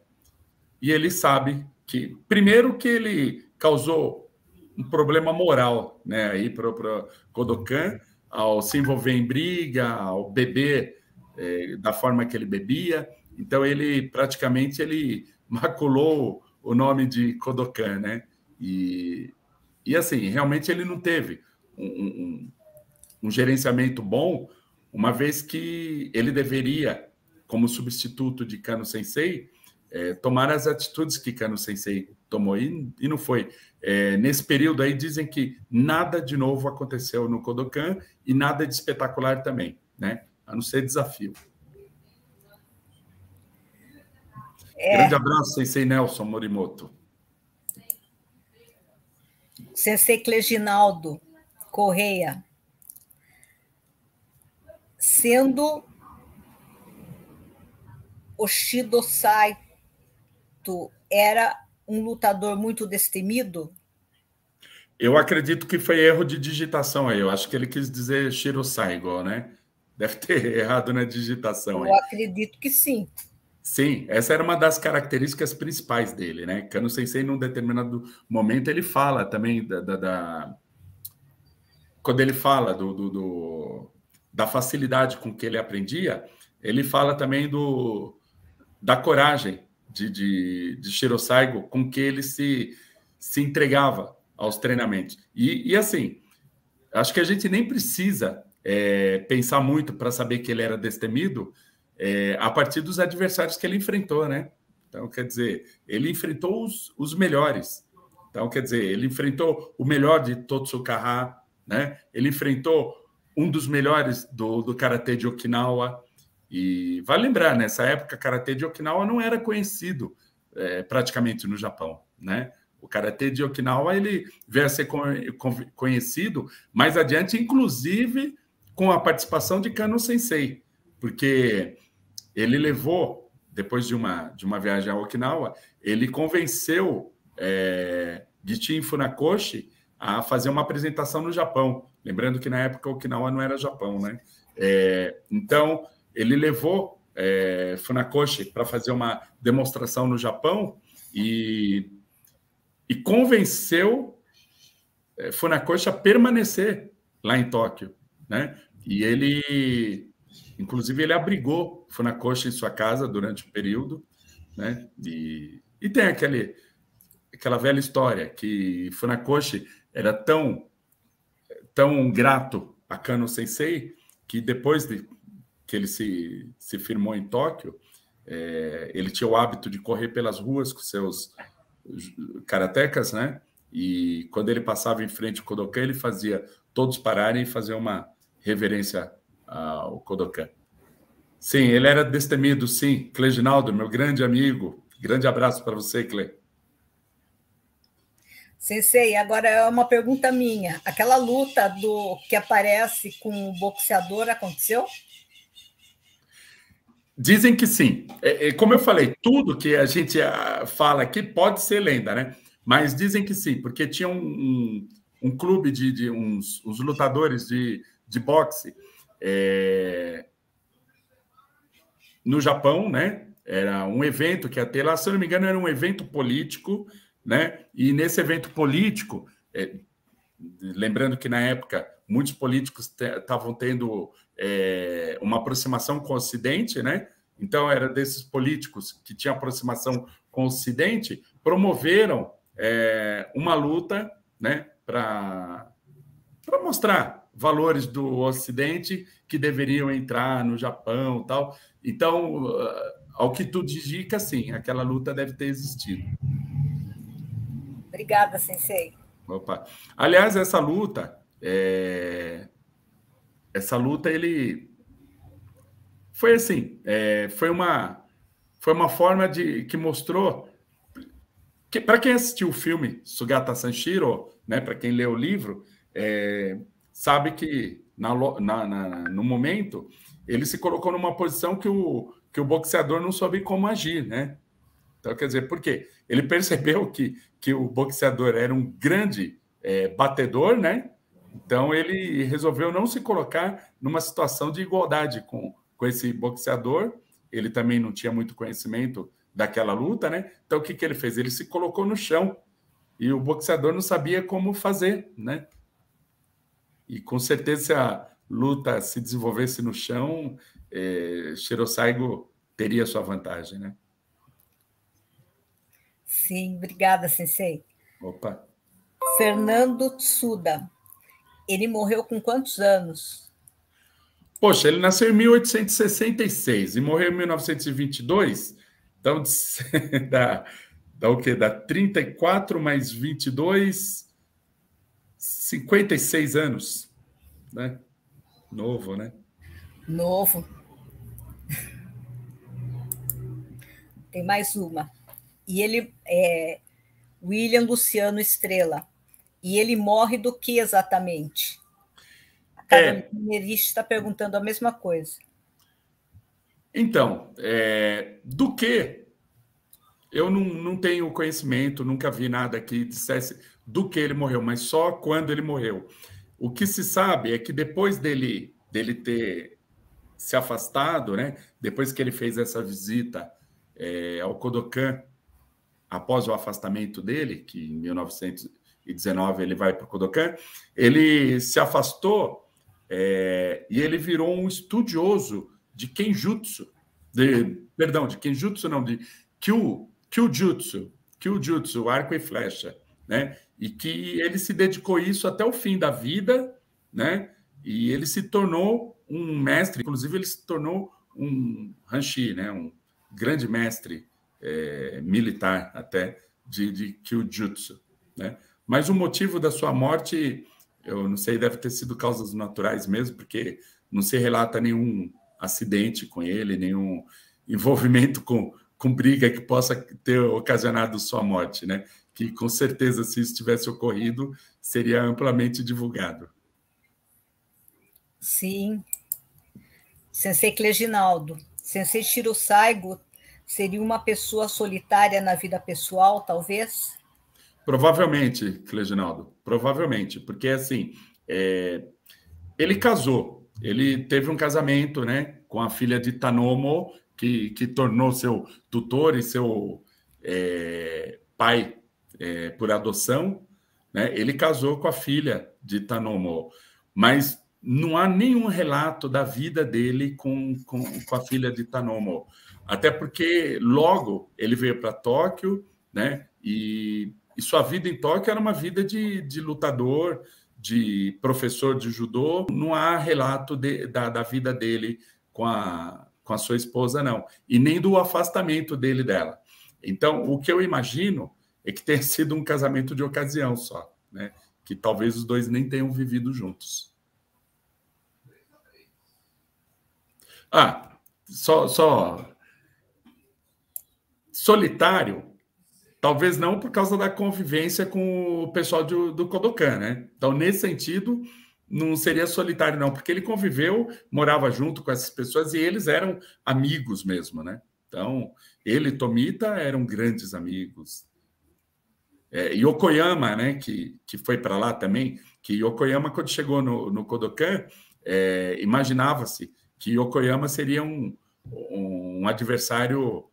E ele sabe que, primeiro, que ele causou um problema moral né, aí para o Kodokan, ao se envolver em briga, ao beber é, da forma que ele bebia. Então, ele praticamente ele maculou o nome de Kodokan, né? E, e assim, realmente ele não teve um, um, um gerenciamento bom, uma vez que ele deveria, como substituto de Kano Sensei, é, tomar as atitudes que Kano Sensei tomou e, e não foi. É, nesse período aí dizem que nada de novo aconteceu no Kodokan e nada de espetacular também, né? A não ser desafio. É. Grande abraço, Sensei Nelson Morimoto. Sensei Cleginaldo Correia, sendo Oshido Saito era um lutador muito destemido? Eu acredito que foi erro de digitação aí. Eu acho que ele quis dizer Shiro Saigo, né? Deve ter errado na digitação. Eu aí. acredito que sim. Sim, essa era uma das características principais dele, né? Kano Sensei, num determinado momento, ele fala também da. da, da... Quando ele fala do, do, do, da facilidade com que ele aprendia, ele fala também do, da coragem de, de, de Shirosaigo com que ele se, se entregava aos treinamentos. E, e assim, acho que a gente nem precisa é, pensar muito para saber que ele era destemido, é, a partir dos adversários que ele enfrentou, né? Então, quer dizer, ele enfrentou os, os melhores. Então, quer dizer, ele enfrentou o melhor de Totsukaha, né? Ele enfrentou um dos melhores do, do Karatê de Okinawa. E vale lembrar, nessa época, Karatê de Okinawa não era conhecido é, praticamente no Japão, né? O Karatê de Okinawa ele veio a ser conhecido mais adiante, inclusive com a participação de Kano Sensei, porque ele levou, depois de uma, de uma viagem a Okinawa, ele convenceu é, Gichin Funakoshi a fazer uma apresentação no Japão. Lembrando que na época Okinawa não era Japão, né? É, então, ele levou é, Funakoshi para fazer uma demonstração no Japão e, e convenceu é, Funakoshi a permanecer lá em Tóquio, né? E ele Inclusive, ele abrigou Funakoshi em sua casa durante o um período. Né? E, e tem aquele, aquela velha história que Funakoshi era tão, tão grato a Kano Sensei que depois de, que ele se, se firmou em Tóquio, é, ele tinha o hábito de correr pelas ruas com seus karatecas, né? E quando ele passava em frente ao Kodokan, ele fazia todos pararem e fazer uma reverência o Kodokan. Sim, ele era destemido, sim. Cleginaldo, meu grande amigo. Grande abraço para você, Cle. Sensei, agora é uma pergunta minha. Aquela luta do que aparece com o boxeador aconteceu? Dizem que sim. É, é, como eu falei, tudo que a gente ah, fala aqui pode ser lenda, né? Mas dizem que sim, porque tinha um, um, um clube de, de uns, uns lutadores de, de boxe é, no Japão, né? Era um evento que até lá, se não me engano, era um evento político, né? E nesse evento político, é, lembrando que na época muitos políticos estavam tendo é, uma aproximação com o Ocidente, né? Então era desses políticos que tinham aproximação com o Ocidente promoveram é, uma luta, né? Para para mostrar valores do Ocidente que deveriam entrar no Japão tal. Então, ah, ao que tudo indica, sim, aquela luta deve ter existido. Obrigada, Sensei. Opa. Aliás, essa luta, é... essa luta, ele foi assim, é... foi uma foi uma forma de que mostrou que para quem assistiu o filme Sugata Sanshiro, né, para quem leu o livro, é sabe que na, na, na, no momento ele se colocou numa posição que o, que o boxeador não soube como agir, né? Então, quer dizer, por quê? Ele percebeu que, que o boxeador era um grande é, batedor, né? Então, ele resolveu não se colocar numa situação de igualdade com, com esse boxeador. Ele também não tinha muito conhecimento daquela luta, né? Então, o que, que ele fez? Ele se colocou no chão e o boxeador não sabia como fazer, né? E com certeza, se a luta se desenvolvesse no chão, é, teria sua vantagem, né? Sim, obrigada, Sensei. Opa. Fernando Tsuda. Ele morreu com quantos anos? Poxa, ele nasceu em 1866 e morreu em 1922. Então, dá, dá o quê? Dá 34 mais 22, 56 anos, né? Novo, né? Novo. Tem mais uma. E ele é William Luciano Estrela. E ele morre do que exatamente? A Carmen é. está perguntando a mesma coisa. Então, é, do que eu não, não tenho conhecimento, nunca vi nada que dissesse do que ele morreu, mas só quando ele morreu. O que se sabe é que depois dele, dele ter se afastado, né? Depois que ele fez essa visita é, ao Kodokan, após o afastamento dele, que em 1919 ele vai para o Kodokan, ele se afastou é, e ele virou um estudioso de Kenjutsu, de, perdão, de Kenjutsu não, de Kyu, Kyujutsu, Kyujutsu, arco e flecha, né? e que ele se dedicou a isso até o fim da vida, né? E ele se tornou um mestre, inclusive ele se tornou um Hanshi, né? Um grande mestre é, militar até de, de kyujutsu, né? Mas o motivo da sua morte, eu não sei, deve ter sido causas naturais mesmo, porque não se relata nenhum acidente com ele, nenhum envolvimento com, com briga que possa ter ocasionado sua morte, né? que com certeza, se isso tivesse ocorrido, seria amplamente divulgado. Sim. Sensei Cleginaldo, Sensei Shiro Saigo seria uma pessoa solitária na vida pessoal, talvez? Provavelmente, Cleginaldo, provavelmente, porque assim, é... ele casou, ele teve um casamento, né, com a filha de Tanomo, que, que tornou seu tutor e seu é... pai é, por adoção, né? ele casou com a filha de Tanomô, mas não há nenhum relato da vida dele com, com, com a filha de Tanomô, até porque logo ele veio para Tóquio, né? E, e, sua vida em Tóquio era uma vida de, de lutador, de professor de judô. Não há relato de, da, da vida dele com a, com a sua esposa, não, e nem do afastamento dele dela. Então, o que eu imagino é que tenha sido um casamento de ocasião só, né? Que talvez os dois nem tenham vivido juntos. Ah, só, só solitário, talvez não por causa da convivência com o pessoal do Kodokan, né? Então, nesse sentido, não seria solitário, não, porque ele conviveu, morava junto com essas pessoas e eles eram amigos mesmo, né? Então, ele e Tomita eram grandes amigos, é, Yokoyama, né, que, que foi para lá também, que Yokoyama, quando chegou no, no Kodokan, é, imaginava-se que Yokoyama seria um, um adversário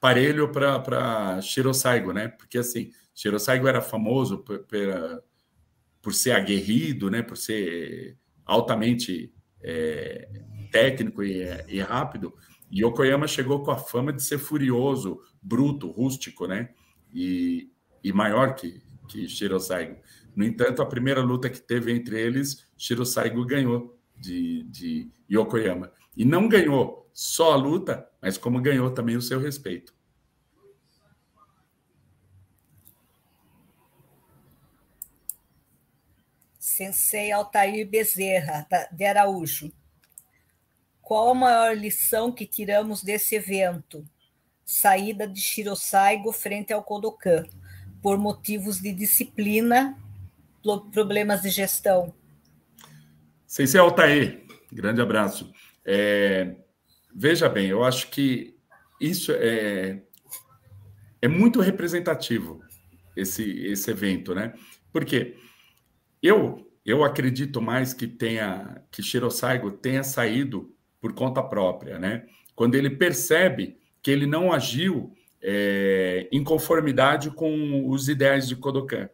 parelho para Shirosaigo, né? Porque, assim, Shirosaigo era famoso por, por, ser aguerrido, né? Por ser altamente é, técnico e, e rápido. E Yokoyama chegou com a fama de ser furioso, bruto, rústico, né? E, e maior que, que Shiro Saigo. No entanto, a primeira luta que teve entre eles, Shiro Saigo ganhou de, de Yokoyama. E não ganhou só a luta, mas como ganhou também o seu respeito. Sensei Altair Bezerra, de Araújo. Qual a maior lição que tiramos desse evento? Saída de Shirosaigo frente ao Kodokan por motivos de disciplina, problemas de gestão. Sensei Altair, grande abraço. É, veja bem, eu acho que isso é, é muito representativo, esse, esse evento, né? Porque eu, eu acredito mais que tenha que Shiro Saigo tenha saído por conta própria, né? Quando ele percebe que ele não agiu é, em conformidade com os ideais de Kodokan.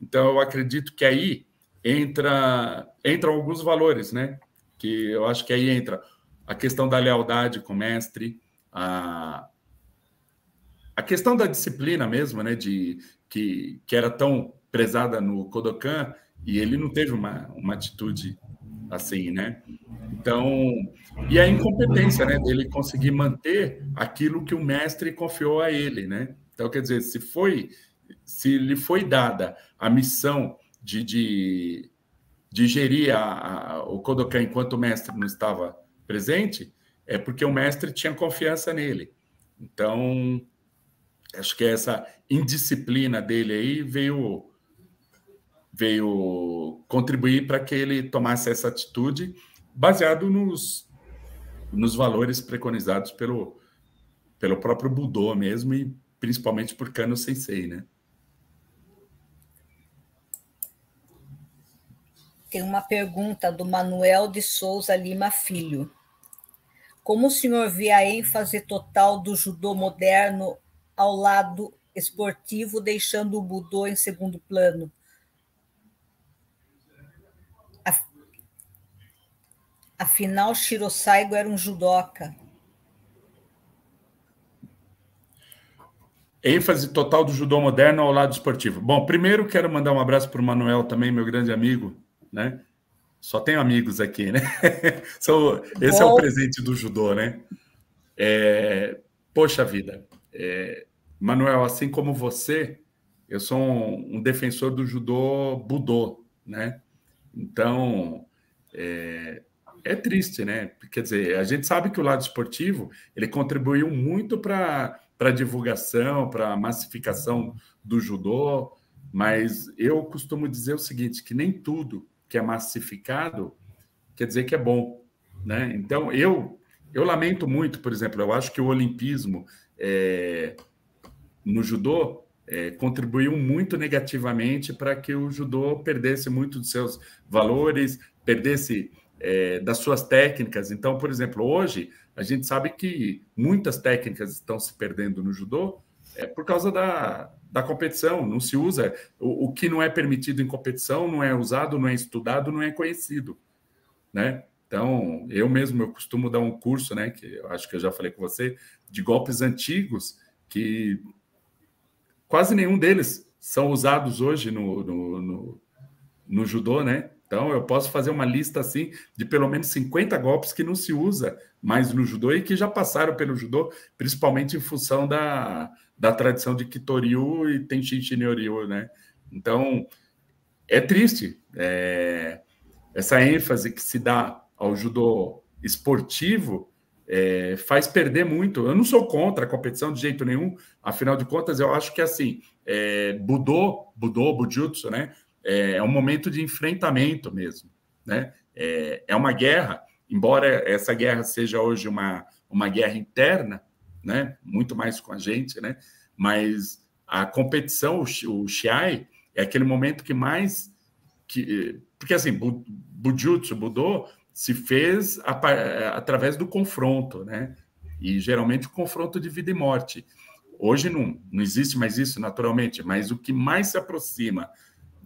Então, eu acredito que aí entra entram alguns valores, né? Que eu acho que aí entra a questão da lealdade com o mestre, a, a questão da disciplina mesmo, né? De que, que era tão prezada no Kodokan e ele não teve uma, uma atitude assim, né? Então, e a incompetência, né, dele conseguir manter aquilo que o mestre confiou a ele, né? Então, quer dizer, se foi, se lhe foi dada a missão de, de, de gerir a, a, o Kodokan enquanto o mestre não estava presente, é porque o mestre tinha confiança nele. Então, acho que essa indisciplina dele aí veio veio contribuir para que ele tomasse essa atitude baseado nos, nos valores preconizados pelo, pelo próprio Budô mesmo e principalmente por Kano Sensei, né? Tem uma pergunta do Manuel de Souza Lima Filho. Como o senhor vê a ênfase total do judô moderno ao lado esportivo, deixando o budô em segundo plano? Afinal, Shiro Saigo era um judoca. ênfase total do judô moderno ao lado esportivo. Bom, primeiro quero mandar um abraço para o Manuel também, meu grande amigo, né? Só tenho amigos aqui, né? Esse é o presente do judô, né? É... Poxa vida, é... Manuel, assim como você, eu sou um, um defensor do judô budô, né? Então, é é triste, né? Quer dizer, a gente sabe que o lado esportivo ele contribuiu muito para a divulgação, para a massificação do judô, mas eu costumo dizer o seguinte: que nem tudo que é massificado quer dizer que é bom, né? Então eu eu lamento muito, por exemplo, eu acho que o olimpismo é, no judô é, contribuiu muito negativamente para que o judô perdesse muito dos seus valores, perdesse é, das suas técnicas. Então, por exemplo, hoje a gente sabe que muitas técnicas estão se perdendo no judô é, por causa da, da competição. Não se usa. O, o que não é permitido em competição não é usado, não é estudado, não é conhecido. Né? Então, eu mesmo eu costumo dar um curso, né, que eu acho que eu já falei com você, de golpes antigos que quase nenhum deles são usados hoje no, no, no, no judô, né? Então, eu posso fazer uma lista assim de pelo menos 50 golpes que não se usa mais no judô e que já passaram pelo judô, principalmente em função da, da tradição de kitoriu e Tenshin Shinryu, né? Então, é triste é, essa ênfase que se dá ao judô esportivo é, faz perder muito. Eu não sou contra a competição de jeito nenhum, afinal de contas, eu acho que assim, é, Budô, Budô, budjutsu né? é, é um momento de enfrentamento mesmo. Né? É, é uma guerra, embora essa guerra seja hoje uma, uma guerra interna, né? muito mais com a gente, né? mas a competição, o Xiai, é aquele momento que mais. Que, porque assim, Bujutsu, Budô, se fez a, a, através do confronto, né? E geralmente o confronto de vida e morte. Hoje não, não existe mais isso, naturalmente, mas o que mais se aproxima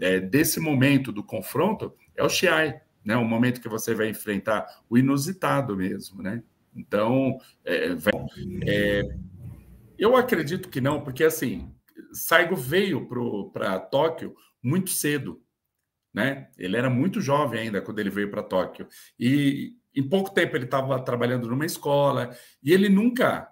é, desse momento do confronto é o Xi'ai, né? O momento que você vai enfrentar o inusitado mesmo, né? Então, é, é, é eu acredito que não, porque assim, Saigo veio para Tóquio muito cedo, né? Ele era muito jovem ainda quando ele veio para Tóquio e em pouco tempo ele estava trabalhando numa escola e ele nunca,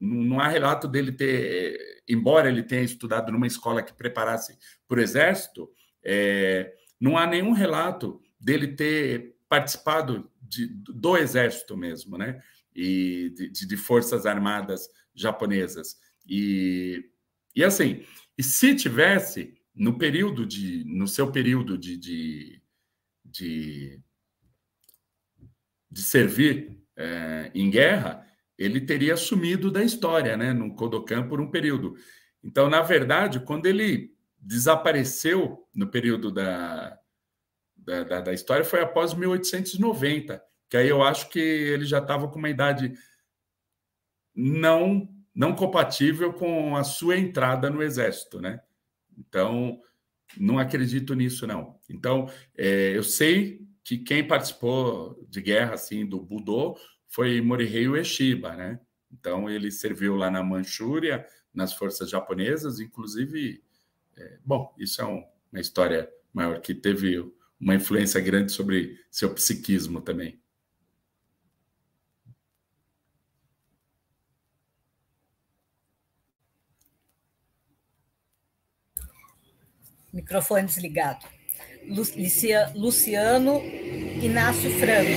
não há relato dele ter, embora ele tenha estudado numa escola que preparasse para o exército, é, não há nenhum relato dele ter participado de, do exército mesmo, né? E de, de forças armadas japonesas. E, e assim, e se tivesse no período de, no seu período de, de, de, de servir é, em guerra, ele teria sumido da história, né? No Kodokan por um período. Então, na verdade, quando ele desapareceu no período da, da, da, da história foi após 1890, que aí eu acho que ele já estava com uma idade não não compatível com a sua entrada no exército, né? Então, não acredito nisso, não. Então, é, eu sei que quem participou de guerra, assim, do Budô foi Morihei Ueshiba, né? Então, ele serviu lá na Manchúria, nas forças japonesas, inclusive é, bom, isso é um, uma história maior que teve uma influência grande sobre seu psiquismo também. Microfone desligado. Lucia, Luciano Inácio Franco.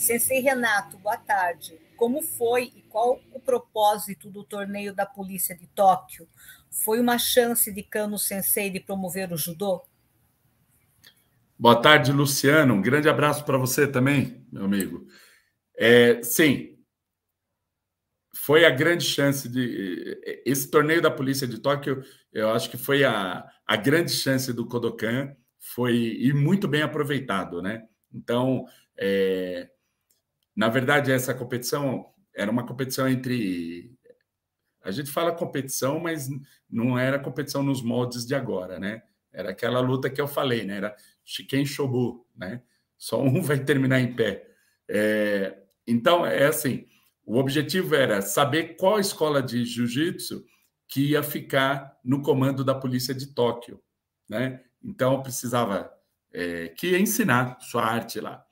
Sensei Renato, boa tarde. Como foi e qual o propósito do torneio da Polícia de Tóquio? foi uma chance de Kano Sensei de promover o judô? Boa tarde, Luciano. Um grande abraço para você também, meu amigo. É, sim, foi a grande chance de. Esse torneio da Polícia de Tóquio, eu acho que foi a, a grande chance do Kodokan, foi e muito bem aproveitado, né? Então, é, na verdade, essa competição era uma competição entre a gente fala competição, mas não era competição nos moldes de agora, né? Era aquela luta que eu falei, né? Era Shiken Shobu, né? Só um vai terminar em pé. É... Então, é assim, o objetivo era saber qual escola de jiu-jitsu que ia ficar no comando da polícia de Tóquio, né? Então, precisava é, que ensinar sua arte lá.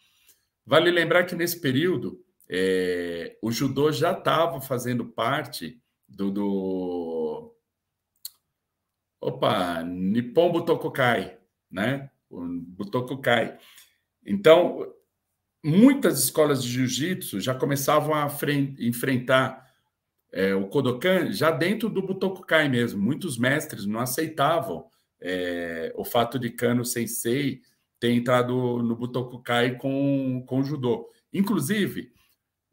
Vale lembrar que nesse período é, o judô já estava fazendo parte do, do... opa, Nippon Butokukai, né? O Butokukai. Então, muitas escolas de jiu-jitsu já começavam a enfrentar é, o Kodokan já dentro do Butokukai mesmo. Muitos mestres não aceitavam é, o fato de Kano Sensei ter entrado no Butokukai com, com judô. Inclusive,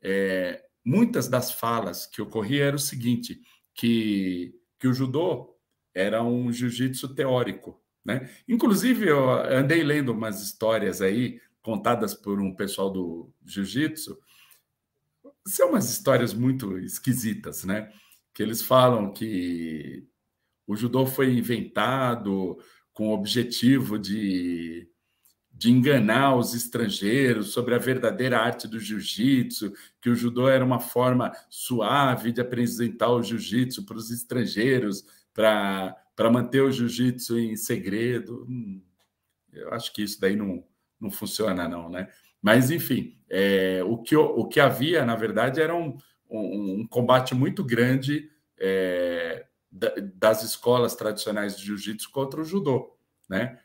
é, muitas das falas que ocorria era o seguinte, que, que o judô era um jiu-jitsu teórico, né? Inclusive, eu andei lendo umas histórias aí, contadas por um pessoal do jiu-jitsu, são umas histórias muito esquisitas, né? Que eles falam que o judô foi inventado com o objetivo de de enganar os estrangeiros sobre a verdadeira arte do jiu-jitsu, que o judô era uma forma suave de apresentar o jiu-jitsu para os estrangeiros, para manter o jiu-jitsu em segredo. Hum, eu acho que isso daí não, não funciona, não, né? Mas, enfim, é, o, que, o que havia, na verdade, era um, um, um combate muito grande é, das escolas tradicionais de jiu-jitsu contra o judô, né?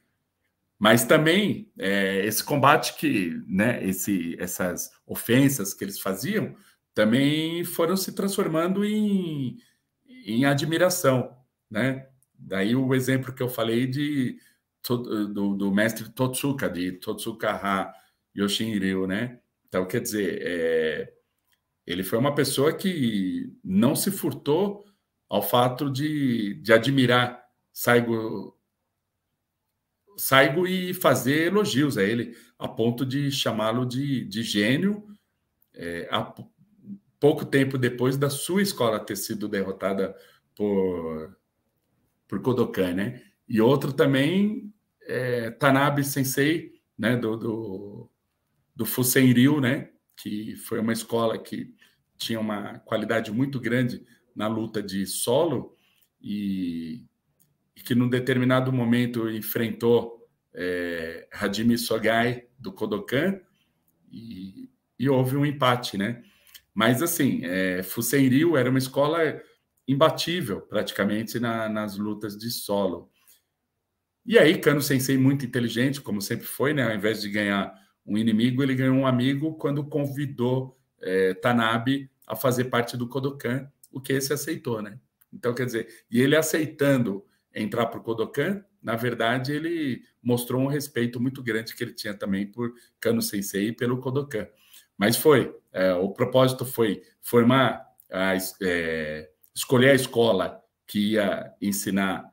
Mas também é, esse combate que, né, esse, essas ofensas que eles faziam também foram se transformando em, em admiração, né? Daí o exemplo que eu falei de do, do mestre Totsuka, de Totsuka Ha Yoshinryu, né? Então, quer dizer, é, ele foi uma pessoa que não se furtou ao fato de, de admirar Saigo Saigo e fazer elogios a ele, a ponto de chamá-lo de, de gênio, é, a, pouco tempo depois da sua escola ter sido derrotada por, por Kodokan, né? E outro também, é, Tanabe Sensei, né, do, do, do Ryu né, que foi uma escola que tinha uma qualidade muito grande na luta de solo e que num determinado momento enfrentou é, Hadimi Sogai do Kodokan e, e, houve um empate, né? Mas assim, é, era uma escola imbatível praticamente na, nas lutas de solo. E aí, Kano Sensei, muito inteligente, como sempre foi, né? Ao invés de ganhar um inimigo, ele ganhou um amigo quando convidou é, Tanabe a fazer parte do Kodokan, o que esse aceitou, né? Então, quer dizer, e ele aceitando entrar para o Kodokan, na verdade, ele mostrou um respeito muito grande que ele tinha também por Kano Sensei e pelo Kodokan. Mas foi, é, o propósito foi formar, a, é, escolher a escola que ia ensinar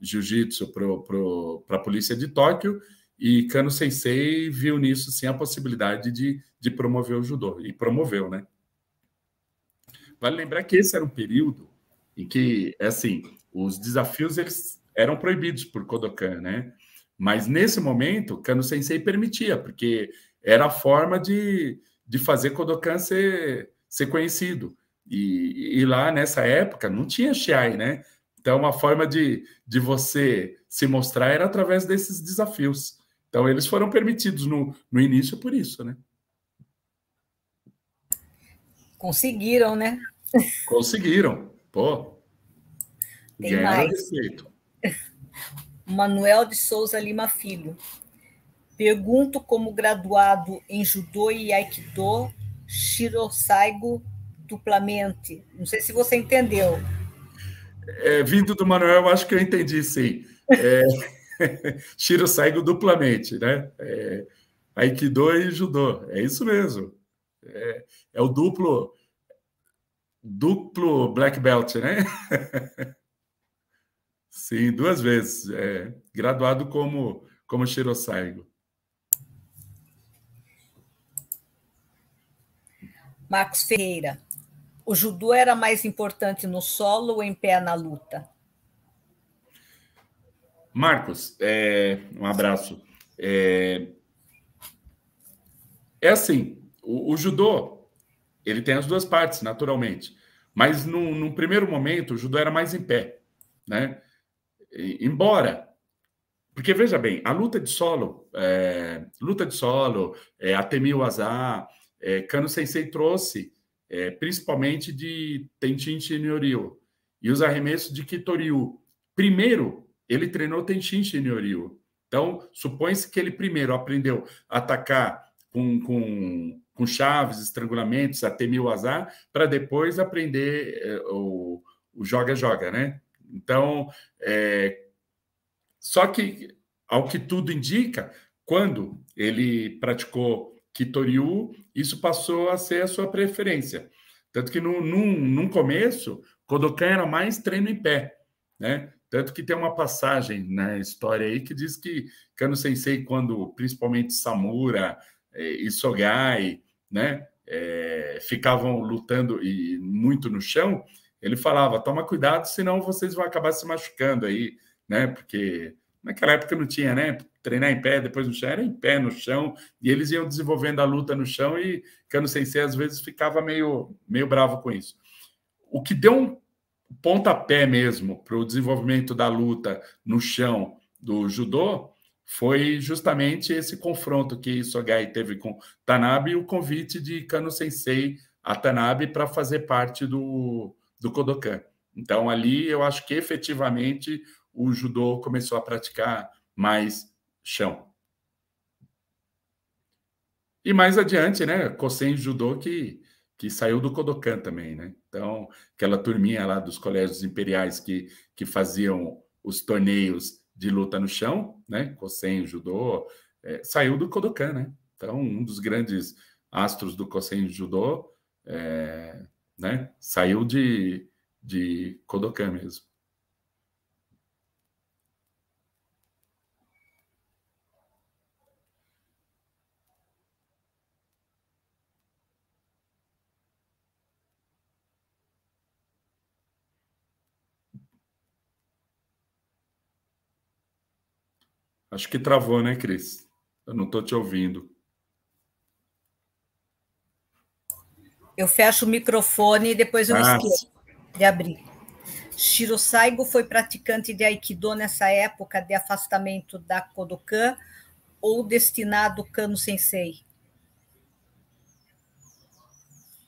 jiu-jitsu para a polícia de Tóquio, e Kano Sensei viu nisso sim a possibilidade de, de promover o judô, e promoveu, né? Vale lembrar que esse era um período em que, assim, os desafios eles eram proibidos por Kodokan, né? Mas nesse momento, Kano Sensei permitia, porque era a forma de, de fazer Kodokan ser, ser conhecido. E, e lá nessa época não tinha Shiai, né? Então uma forma de, de você se mostrar era através desses desafios. Então eles foram permitidos no, no início por isso, né? Conseguiram, né? Conseguiram. Pô, tem é mais. Manuel de Souza Lima Filho. Pergunto como graduado em judô e aikido, Shiro Saigo duplamente. Não sei se você entendeu. É, vindo do Manuel, acho que eu entendi, sim. É, Saigo duplamente, né? É, aikido e judô, é isso mesmo. É, é o duplo, duplo black belt, né? Sim, duas vezes. É, graduado como, como Shirosaigo. Marcos Ferreira. O judô era mais importante no solo ou em pé na luta? Marcos, é, um abraço. É, é assim, o, o, judô, ele tem as duas partes, naturalmente. Mas num, primeiro momento, o judô era mais em pé, né? embora. Porque veja bem, a luta de solo, é, luta de solo, é, Atemi azar é, Kano Sensei trouxe, é, principalmente de Tenchin Shinryu e os arremessos de kitoriu Primeiro, ele treinou Tenchin Shinryu. Então, supõe-se que ele primeiro aprendeu a atacar com, com, com chaves, estrangulamentos, Atemi azar para depois aprender é, o, o joga-joga, né? Então, é, só que, ao que tudo indica, quando ele praticou kitoriu isso passou a ser a sua preferência. Tanto que, no, num, num começo, Kodokan era mais treino em pé, né? Tanto que tem uma passagem na história aí que diz que Kano Sensei, quando principalmente Samura é, e Sogai, né, é, ficavam lutando e muito no chão, ele falava: toma cuidado, senão vocês vão acabar se machucando aí, né? Porque naquela época não tinha, né? Treinar em pé, depois no chão, era em pé no chão, e eles iam desenvolvendo a luta no chão e Cano Sensei às vezes ficava meio, meio bravo com isso. O que deu um pontapé mesmo para o desenvolvimento da luta no chão do judô foi justamente esse confronto que Isogai teve com Tanabe e o convite de Kano Sensei a Tanabe para fazer parte do, do Kodokan. Então, ali eu acho que efetivamente o judô começou a praticar mais chão. E mais adiante, né, Kosen Judô que, que saiu do Kodokan também, né? Então, aquela turminha lá dos colégios imperiais que, que faziam os torneios de luta no chão, né? Kosen Judô é, saiu do Kodokan, né? Então, um dos grandes astros do Kosen Judô é, né? Saiu de, de Kodokan mesmo. Acho que travou, né, Cris? Eu não estou te ouvindo. Eu fecho o microfone e depois eu ah. me esqueço de abrir. Shiro Saigo foi praticante de Aikido nessa época de afastamento da Kodokan ou destinado Kano Sensei?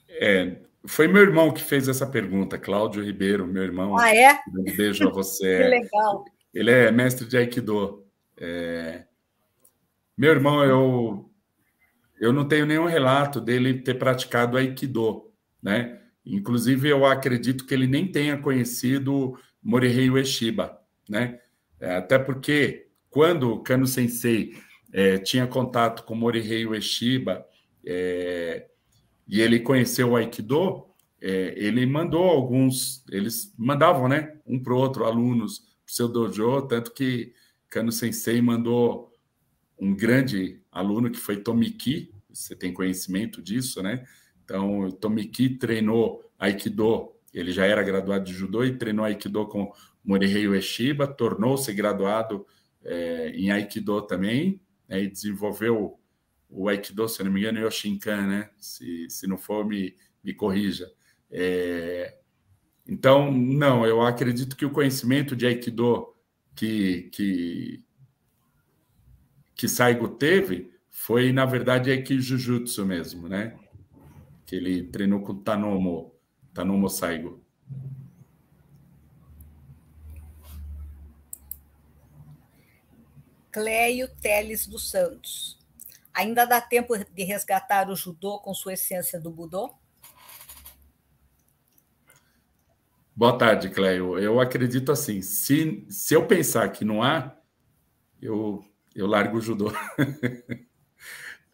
É, foi meu irmão que fez essa pergunta, Cláudio Ribeiro, meu irmão. Ah, é? Um beijo a você. que legal. Ele é mestre de Aikido. É... Meu irmão, eu eu não tenho nenhum relato dele ter praticado Aikido, né? Inclusive, eu acredito que ele nem tenha conhecido Morihei Ueshiba, né? É, até porque, quando o Kano Sensei é, tinha contato com Morihei Ueshiba é, e ele conheceu o Aikido, é, ele mandou alguns, eles mandavam, né? Um para o outro, alunos, para o seu dojo, tanto que Kano Sensei mandou um grande aluno que foi Tomiki, você tem conhecimento disso, né? Então, Tomiki treinou Aikido, ele já era graduado de Judô e treinou Aikido com Morihei Ueshiba, tornou-se graduado é, em Aikido também, né? e desenvolveu o Aikido, se não me engano, Yoshinkan, né? Se, se não for, me, me corrija. É... Então, não, eu acredito que o conhecimento de Aikido que, que, que Saigo teve foi, na verdade, é que Jujutsu mesmo, né? Que ele treinou com Tanomo, Tanomo Saigo. Cleio Teles dos Santos. Ainda dá tempo de resgatar o judô com sua essência do budô? Boa tarde, Cleio. Eu acredito assim, se, se eu pensar que não há, eu, eu largo o judô.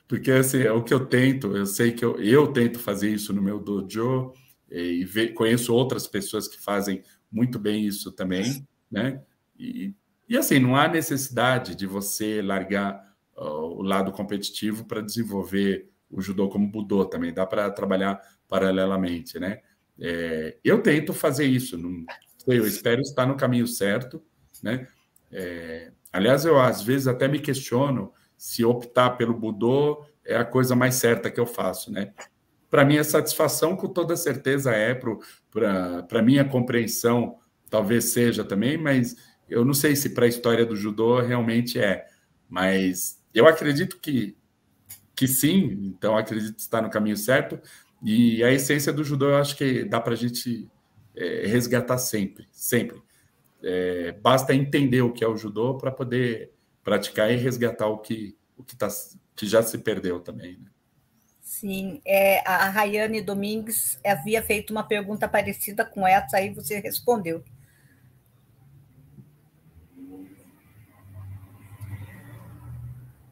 porque assim, é o que eu tento, eu sei que eu, eu tento fazer isso no meu dojo, e ve, conheço outras pessoas que fazem muito bem isso também, né? E, e assim, não há necessidade de você largar uh, o lado competitivo para desenvolver o judô como budô também, dá para trabalhar paralelamente, né? É, eu tento fazer isso, não eu espero estar no caminho certo, né? É, aliás, eu às vezes até me questiono se optar pelo Budô, é a coisa mais certa que eu faço, né? Para mim, a satisfação, com toda certeza, é para minha compreensão, talvez seja também, mas eu não sei se para a história do judô realmente é, mas eu acredito que, que sim, então acredito que está no caminho certo, e a essência do judô eu acho que dá para a gente é, resgatar sempre, sempre. É, basta entender o que é o judô para poder praticar e resgatar o que o que, tá, que já se perdeu também. Né? Sim, é, a Rayane Domingues havia feito uma pergunta parecida com essa, aí você respondeu.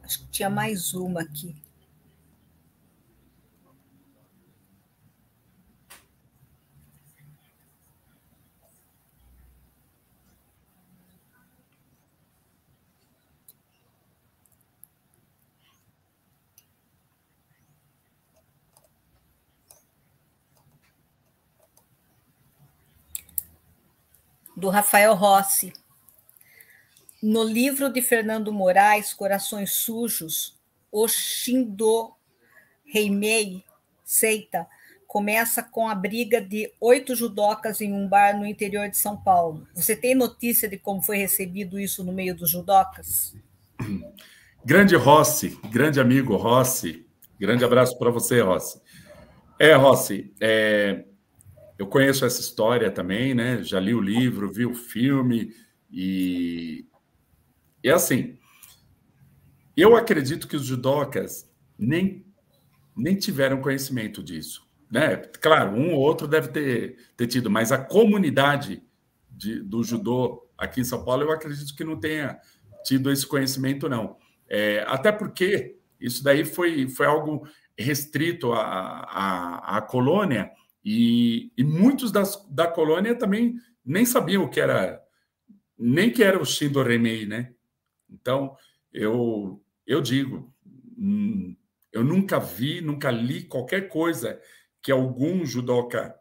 Acho que tinha mais uma aqui. do Rafael Rossi. No livro de Fernando Moraes, Corações Sujos, o Shindo Reimei seita começa com a briga de oito judocas em um bar no interior de São Paulo. Você tem notícia de como foi recebido isso no meio dos judocas? Grande Rossi, grande amigo Rossi, grande abraço para você, Rossi. É, Rossi, é, eu conheço essa história também, né? Já li o livro, vi o filme e e assim, eu acredito que os judocas nem nem tiveram conhecimento disso, né? Claro, um ou outro deve ter, ter tido, mas a comunidade de, do judô aqui em São Paulo, eu acredito que não tenha tido esse conhecimento, não. É, até porque isso daí foi, foi algo restrito à, à, à colônia, e, e muitos das, da colônia também nem sabiam o que era, nem que era o Shindo Remei, né? Então, eu, eu digo, hum, eu nunca vi, nunca li qualquer coisa que algum judoca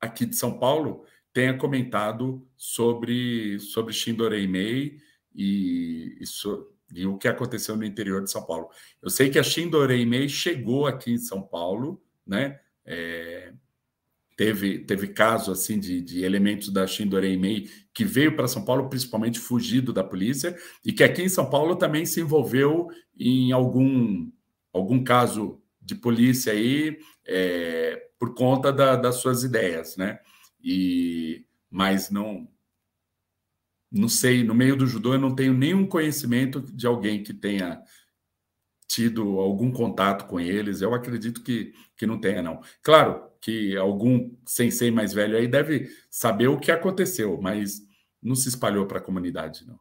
aqui de São Paulo tenha comentado sobre, sobre Shindo Remei e, e so, e o que aconteceu no interior de São Paulo. Eu sei que a Shindorei Mei chegou aqui em São Paulo, né? É, teve, teve caso assim de, de elementos da Mei que veio para São Paulo, principalmente fugido da polícia, e que aqui em São Paulo também se envolveu em algum, algum caso de polícia aí é, por conta da, das suas ideias, né? E, mas não, não sei, no meio do judô eu não tenho nenhum conhecimento de alguém que tenha tido algum contato com eles. Eu acredito que, que não tenha, não. Claro que algum sensei mais velho aí deve saber o que aconteceu, mas não se espalhou para a comunidade, não.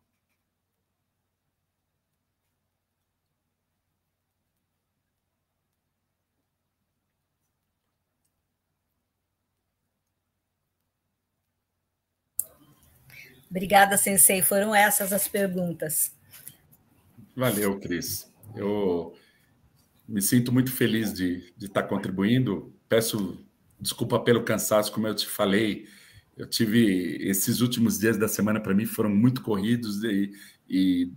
Obrigada, Sensei. Foram essas as perguntas. Valeu, Cris. Eu me sinto muito feliz de, de estar tá contribuindo. Peço desculpa pelo cansaço, como eu te falei. Eu tive esses últimos dias da semana para mim foram muito corridos e, e,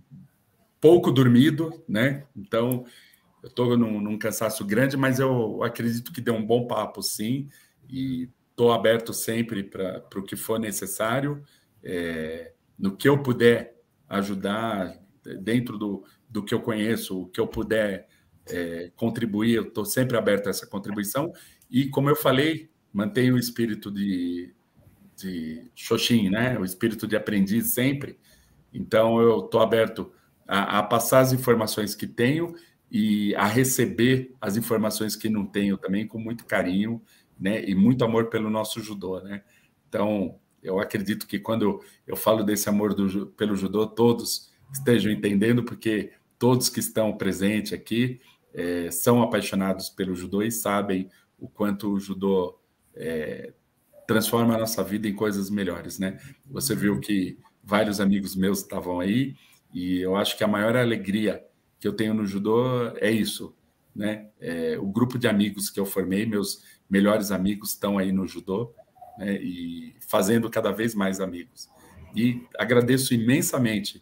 pouco dormido, né? Então eu estou num, num, cansaço grande, mas eu acredito que deu um bom papo, sim. E estou aberto sempre para o que for necessário. É, no que eu puder ajudar dentro do, do que eu conheço, o que eu puder é, contribuir, eu estou sempre aberto a essa contribuição. E, como eu falei, mantenho o espírito de, de Xoxin, né? o espírito de aprendiz sempre. Então, eu estou aberto a, a passar as informações que tenho e a receber as informações que não tenho também com muito carinho né? e muito amor pelo nosso judô. Né? Então, eu acredito que quando eu falo desse amor do, pelo judô, todos estejam entendendo, porque todos que estão presentes aqui é, são apaixonados pelo judô e sabem o quanto o judô é, transforma a nossa vida em coisas melhores, né? Você viu que vários amigos meus estavam aí e eu acho que a maior alegria que eu tenho no judô é isso, né? É, o grupo de amigos que eu formei, meus melhores amigos estão aí no judô né? e fazendo cada vez mais amigos. E agradeço imensamente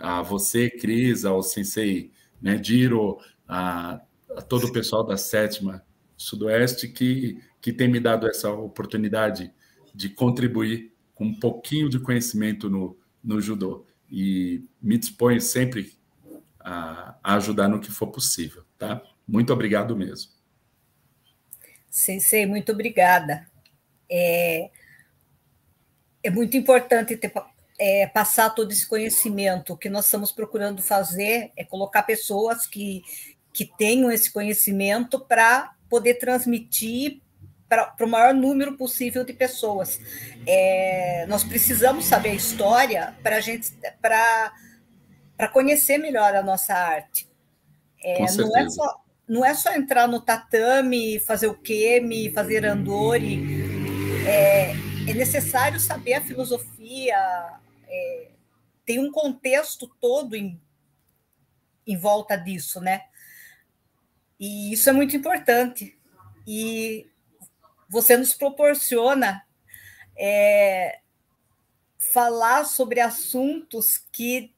a você, Cris, ao Sensei né, Diro, a, a todo o pessoal da Sétima Sudoeste que, que tem me dado essa oportunidade de contribuir com um pouquinho de conhecimento no, no judô. E me disponho sempre a, a ajudar no que for possível, tá? Muito obrigado mesmo. Sensei, muito obrigada. É, é muito importante ter é, passar todo esse conhecimento. O que nós estamos procurando fazer é colocar pessoas que, que tenham esse conhecimento para poder transmitir para o maior número possível de pessoas. É, nós precisamos saber a história para gente para conhecer melhor a nossa arte. É, não, é só, não é só entrar no tatame, fazer o queme, fazer andori. É, é necessário saber a filosofia, é, tem um contexto todo em, em volta disso, né? E isso é muito importante. E você nos proporciona é, falar sobre assuntos que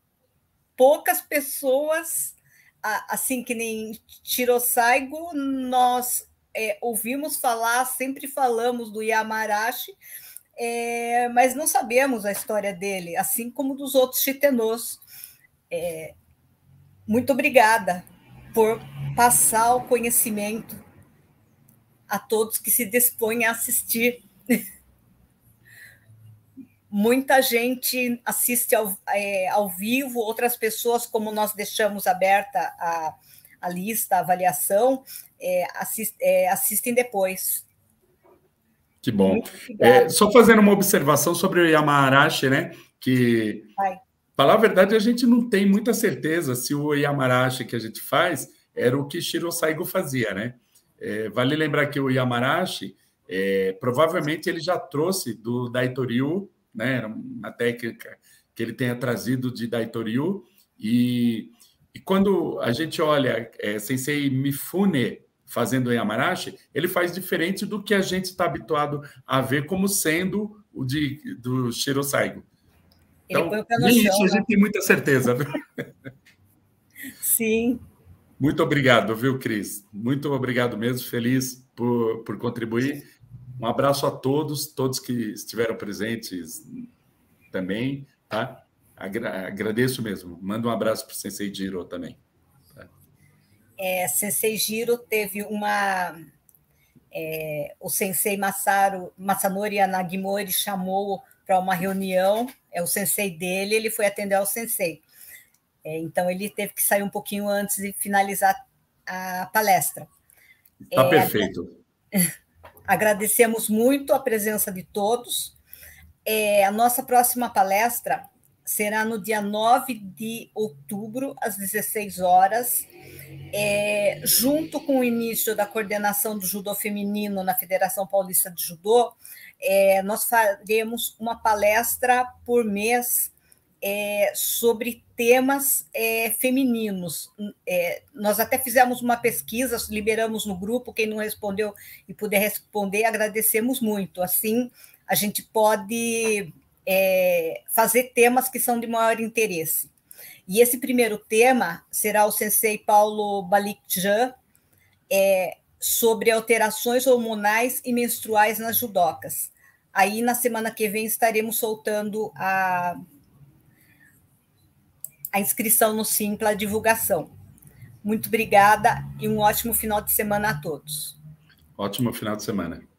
poucas pessoas, assim que nem Tirosaigo, nós é, ouvimos falar, sempre falamos do Yamarashi, é, mas não sabemos a história dele, assim como dos outros chitenôs. É, muito obrigada por passar o conhecimento a todos que se dispõem a assistir. Muita gente assiste ao, é, ao vivo, outras pessoas, como nós deixamos aberta a, a lista, a avaliação, é, assist, é, assistem depois. Que bom. É, só fazendo uma observação sobre o Yamarashi, né? Que, falar a verdade, a gente não tem muita certeza se o Yamarashi que a gente faz era o que Shiro Saigo fazia, né? É, vale lembrar que o Yamarashi, é, provavelmente ele já trouxe do Daitoryu, né? Era uma técnica que ele tenha trazido de Daitoryu. E, e quando a gente olha é, Sensei Mifune, fazendo em Amarashi, ele faz diferente do que a gente está habituado a ver como sendo o de, do Shiro Saigo. Então, nem isso a né? gente tem muita certeza. Sim. Muito obrigado, viu, Cris? Muito obrigado mesmo, feliz por, por contribuir. Um abraço a todos, todos que estiveram presentes também, tá? Agradeço mesmo. Manda um abraço para o Sensei Jiro também é, Sensei Jiro teve uma. É, o Sensei Masaru, Masanori Anagimori chamou para uma reunião, é o Sensei dele, ele foi atender ao Sensei. É, então, ele teve que sair um pouquinho antes de finalizar a palestra. Está é, perfeito. Agradecemos muito a presença de todos. É, a nossa próxima palestra será no dia 9 de outubro, às 16 horas, é, junto com o início da coordenação do judô feminino na Federação Paulista de Judô, é, nós faremos uma palestra por mês é, sobre temas é, femininos. É, nós até fizemos uma pesquisa, liberamos no grupo, quem não respondeu e puder responder, agradecemos muito. Assim, a gente pode é, fazer temas que são de maior interesse. E esse primeiro tema será o sensei Paulo Balikjan, é, sobre alterações hormonais e menstruais nas judocas. Aí, na semana que vem, estaremos soltando a, a inscrição no Simpla, a divulgação. Muito obrigada e um ótimo final de semana a todos. Ótimo final de semana.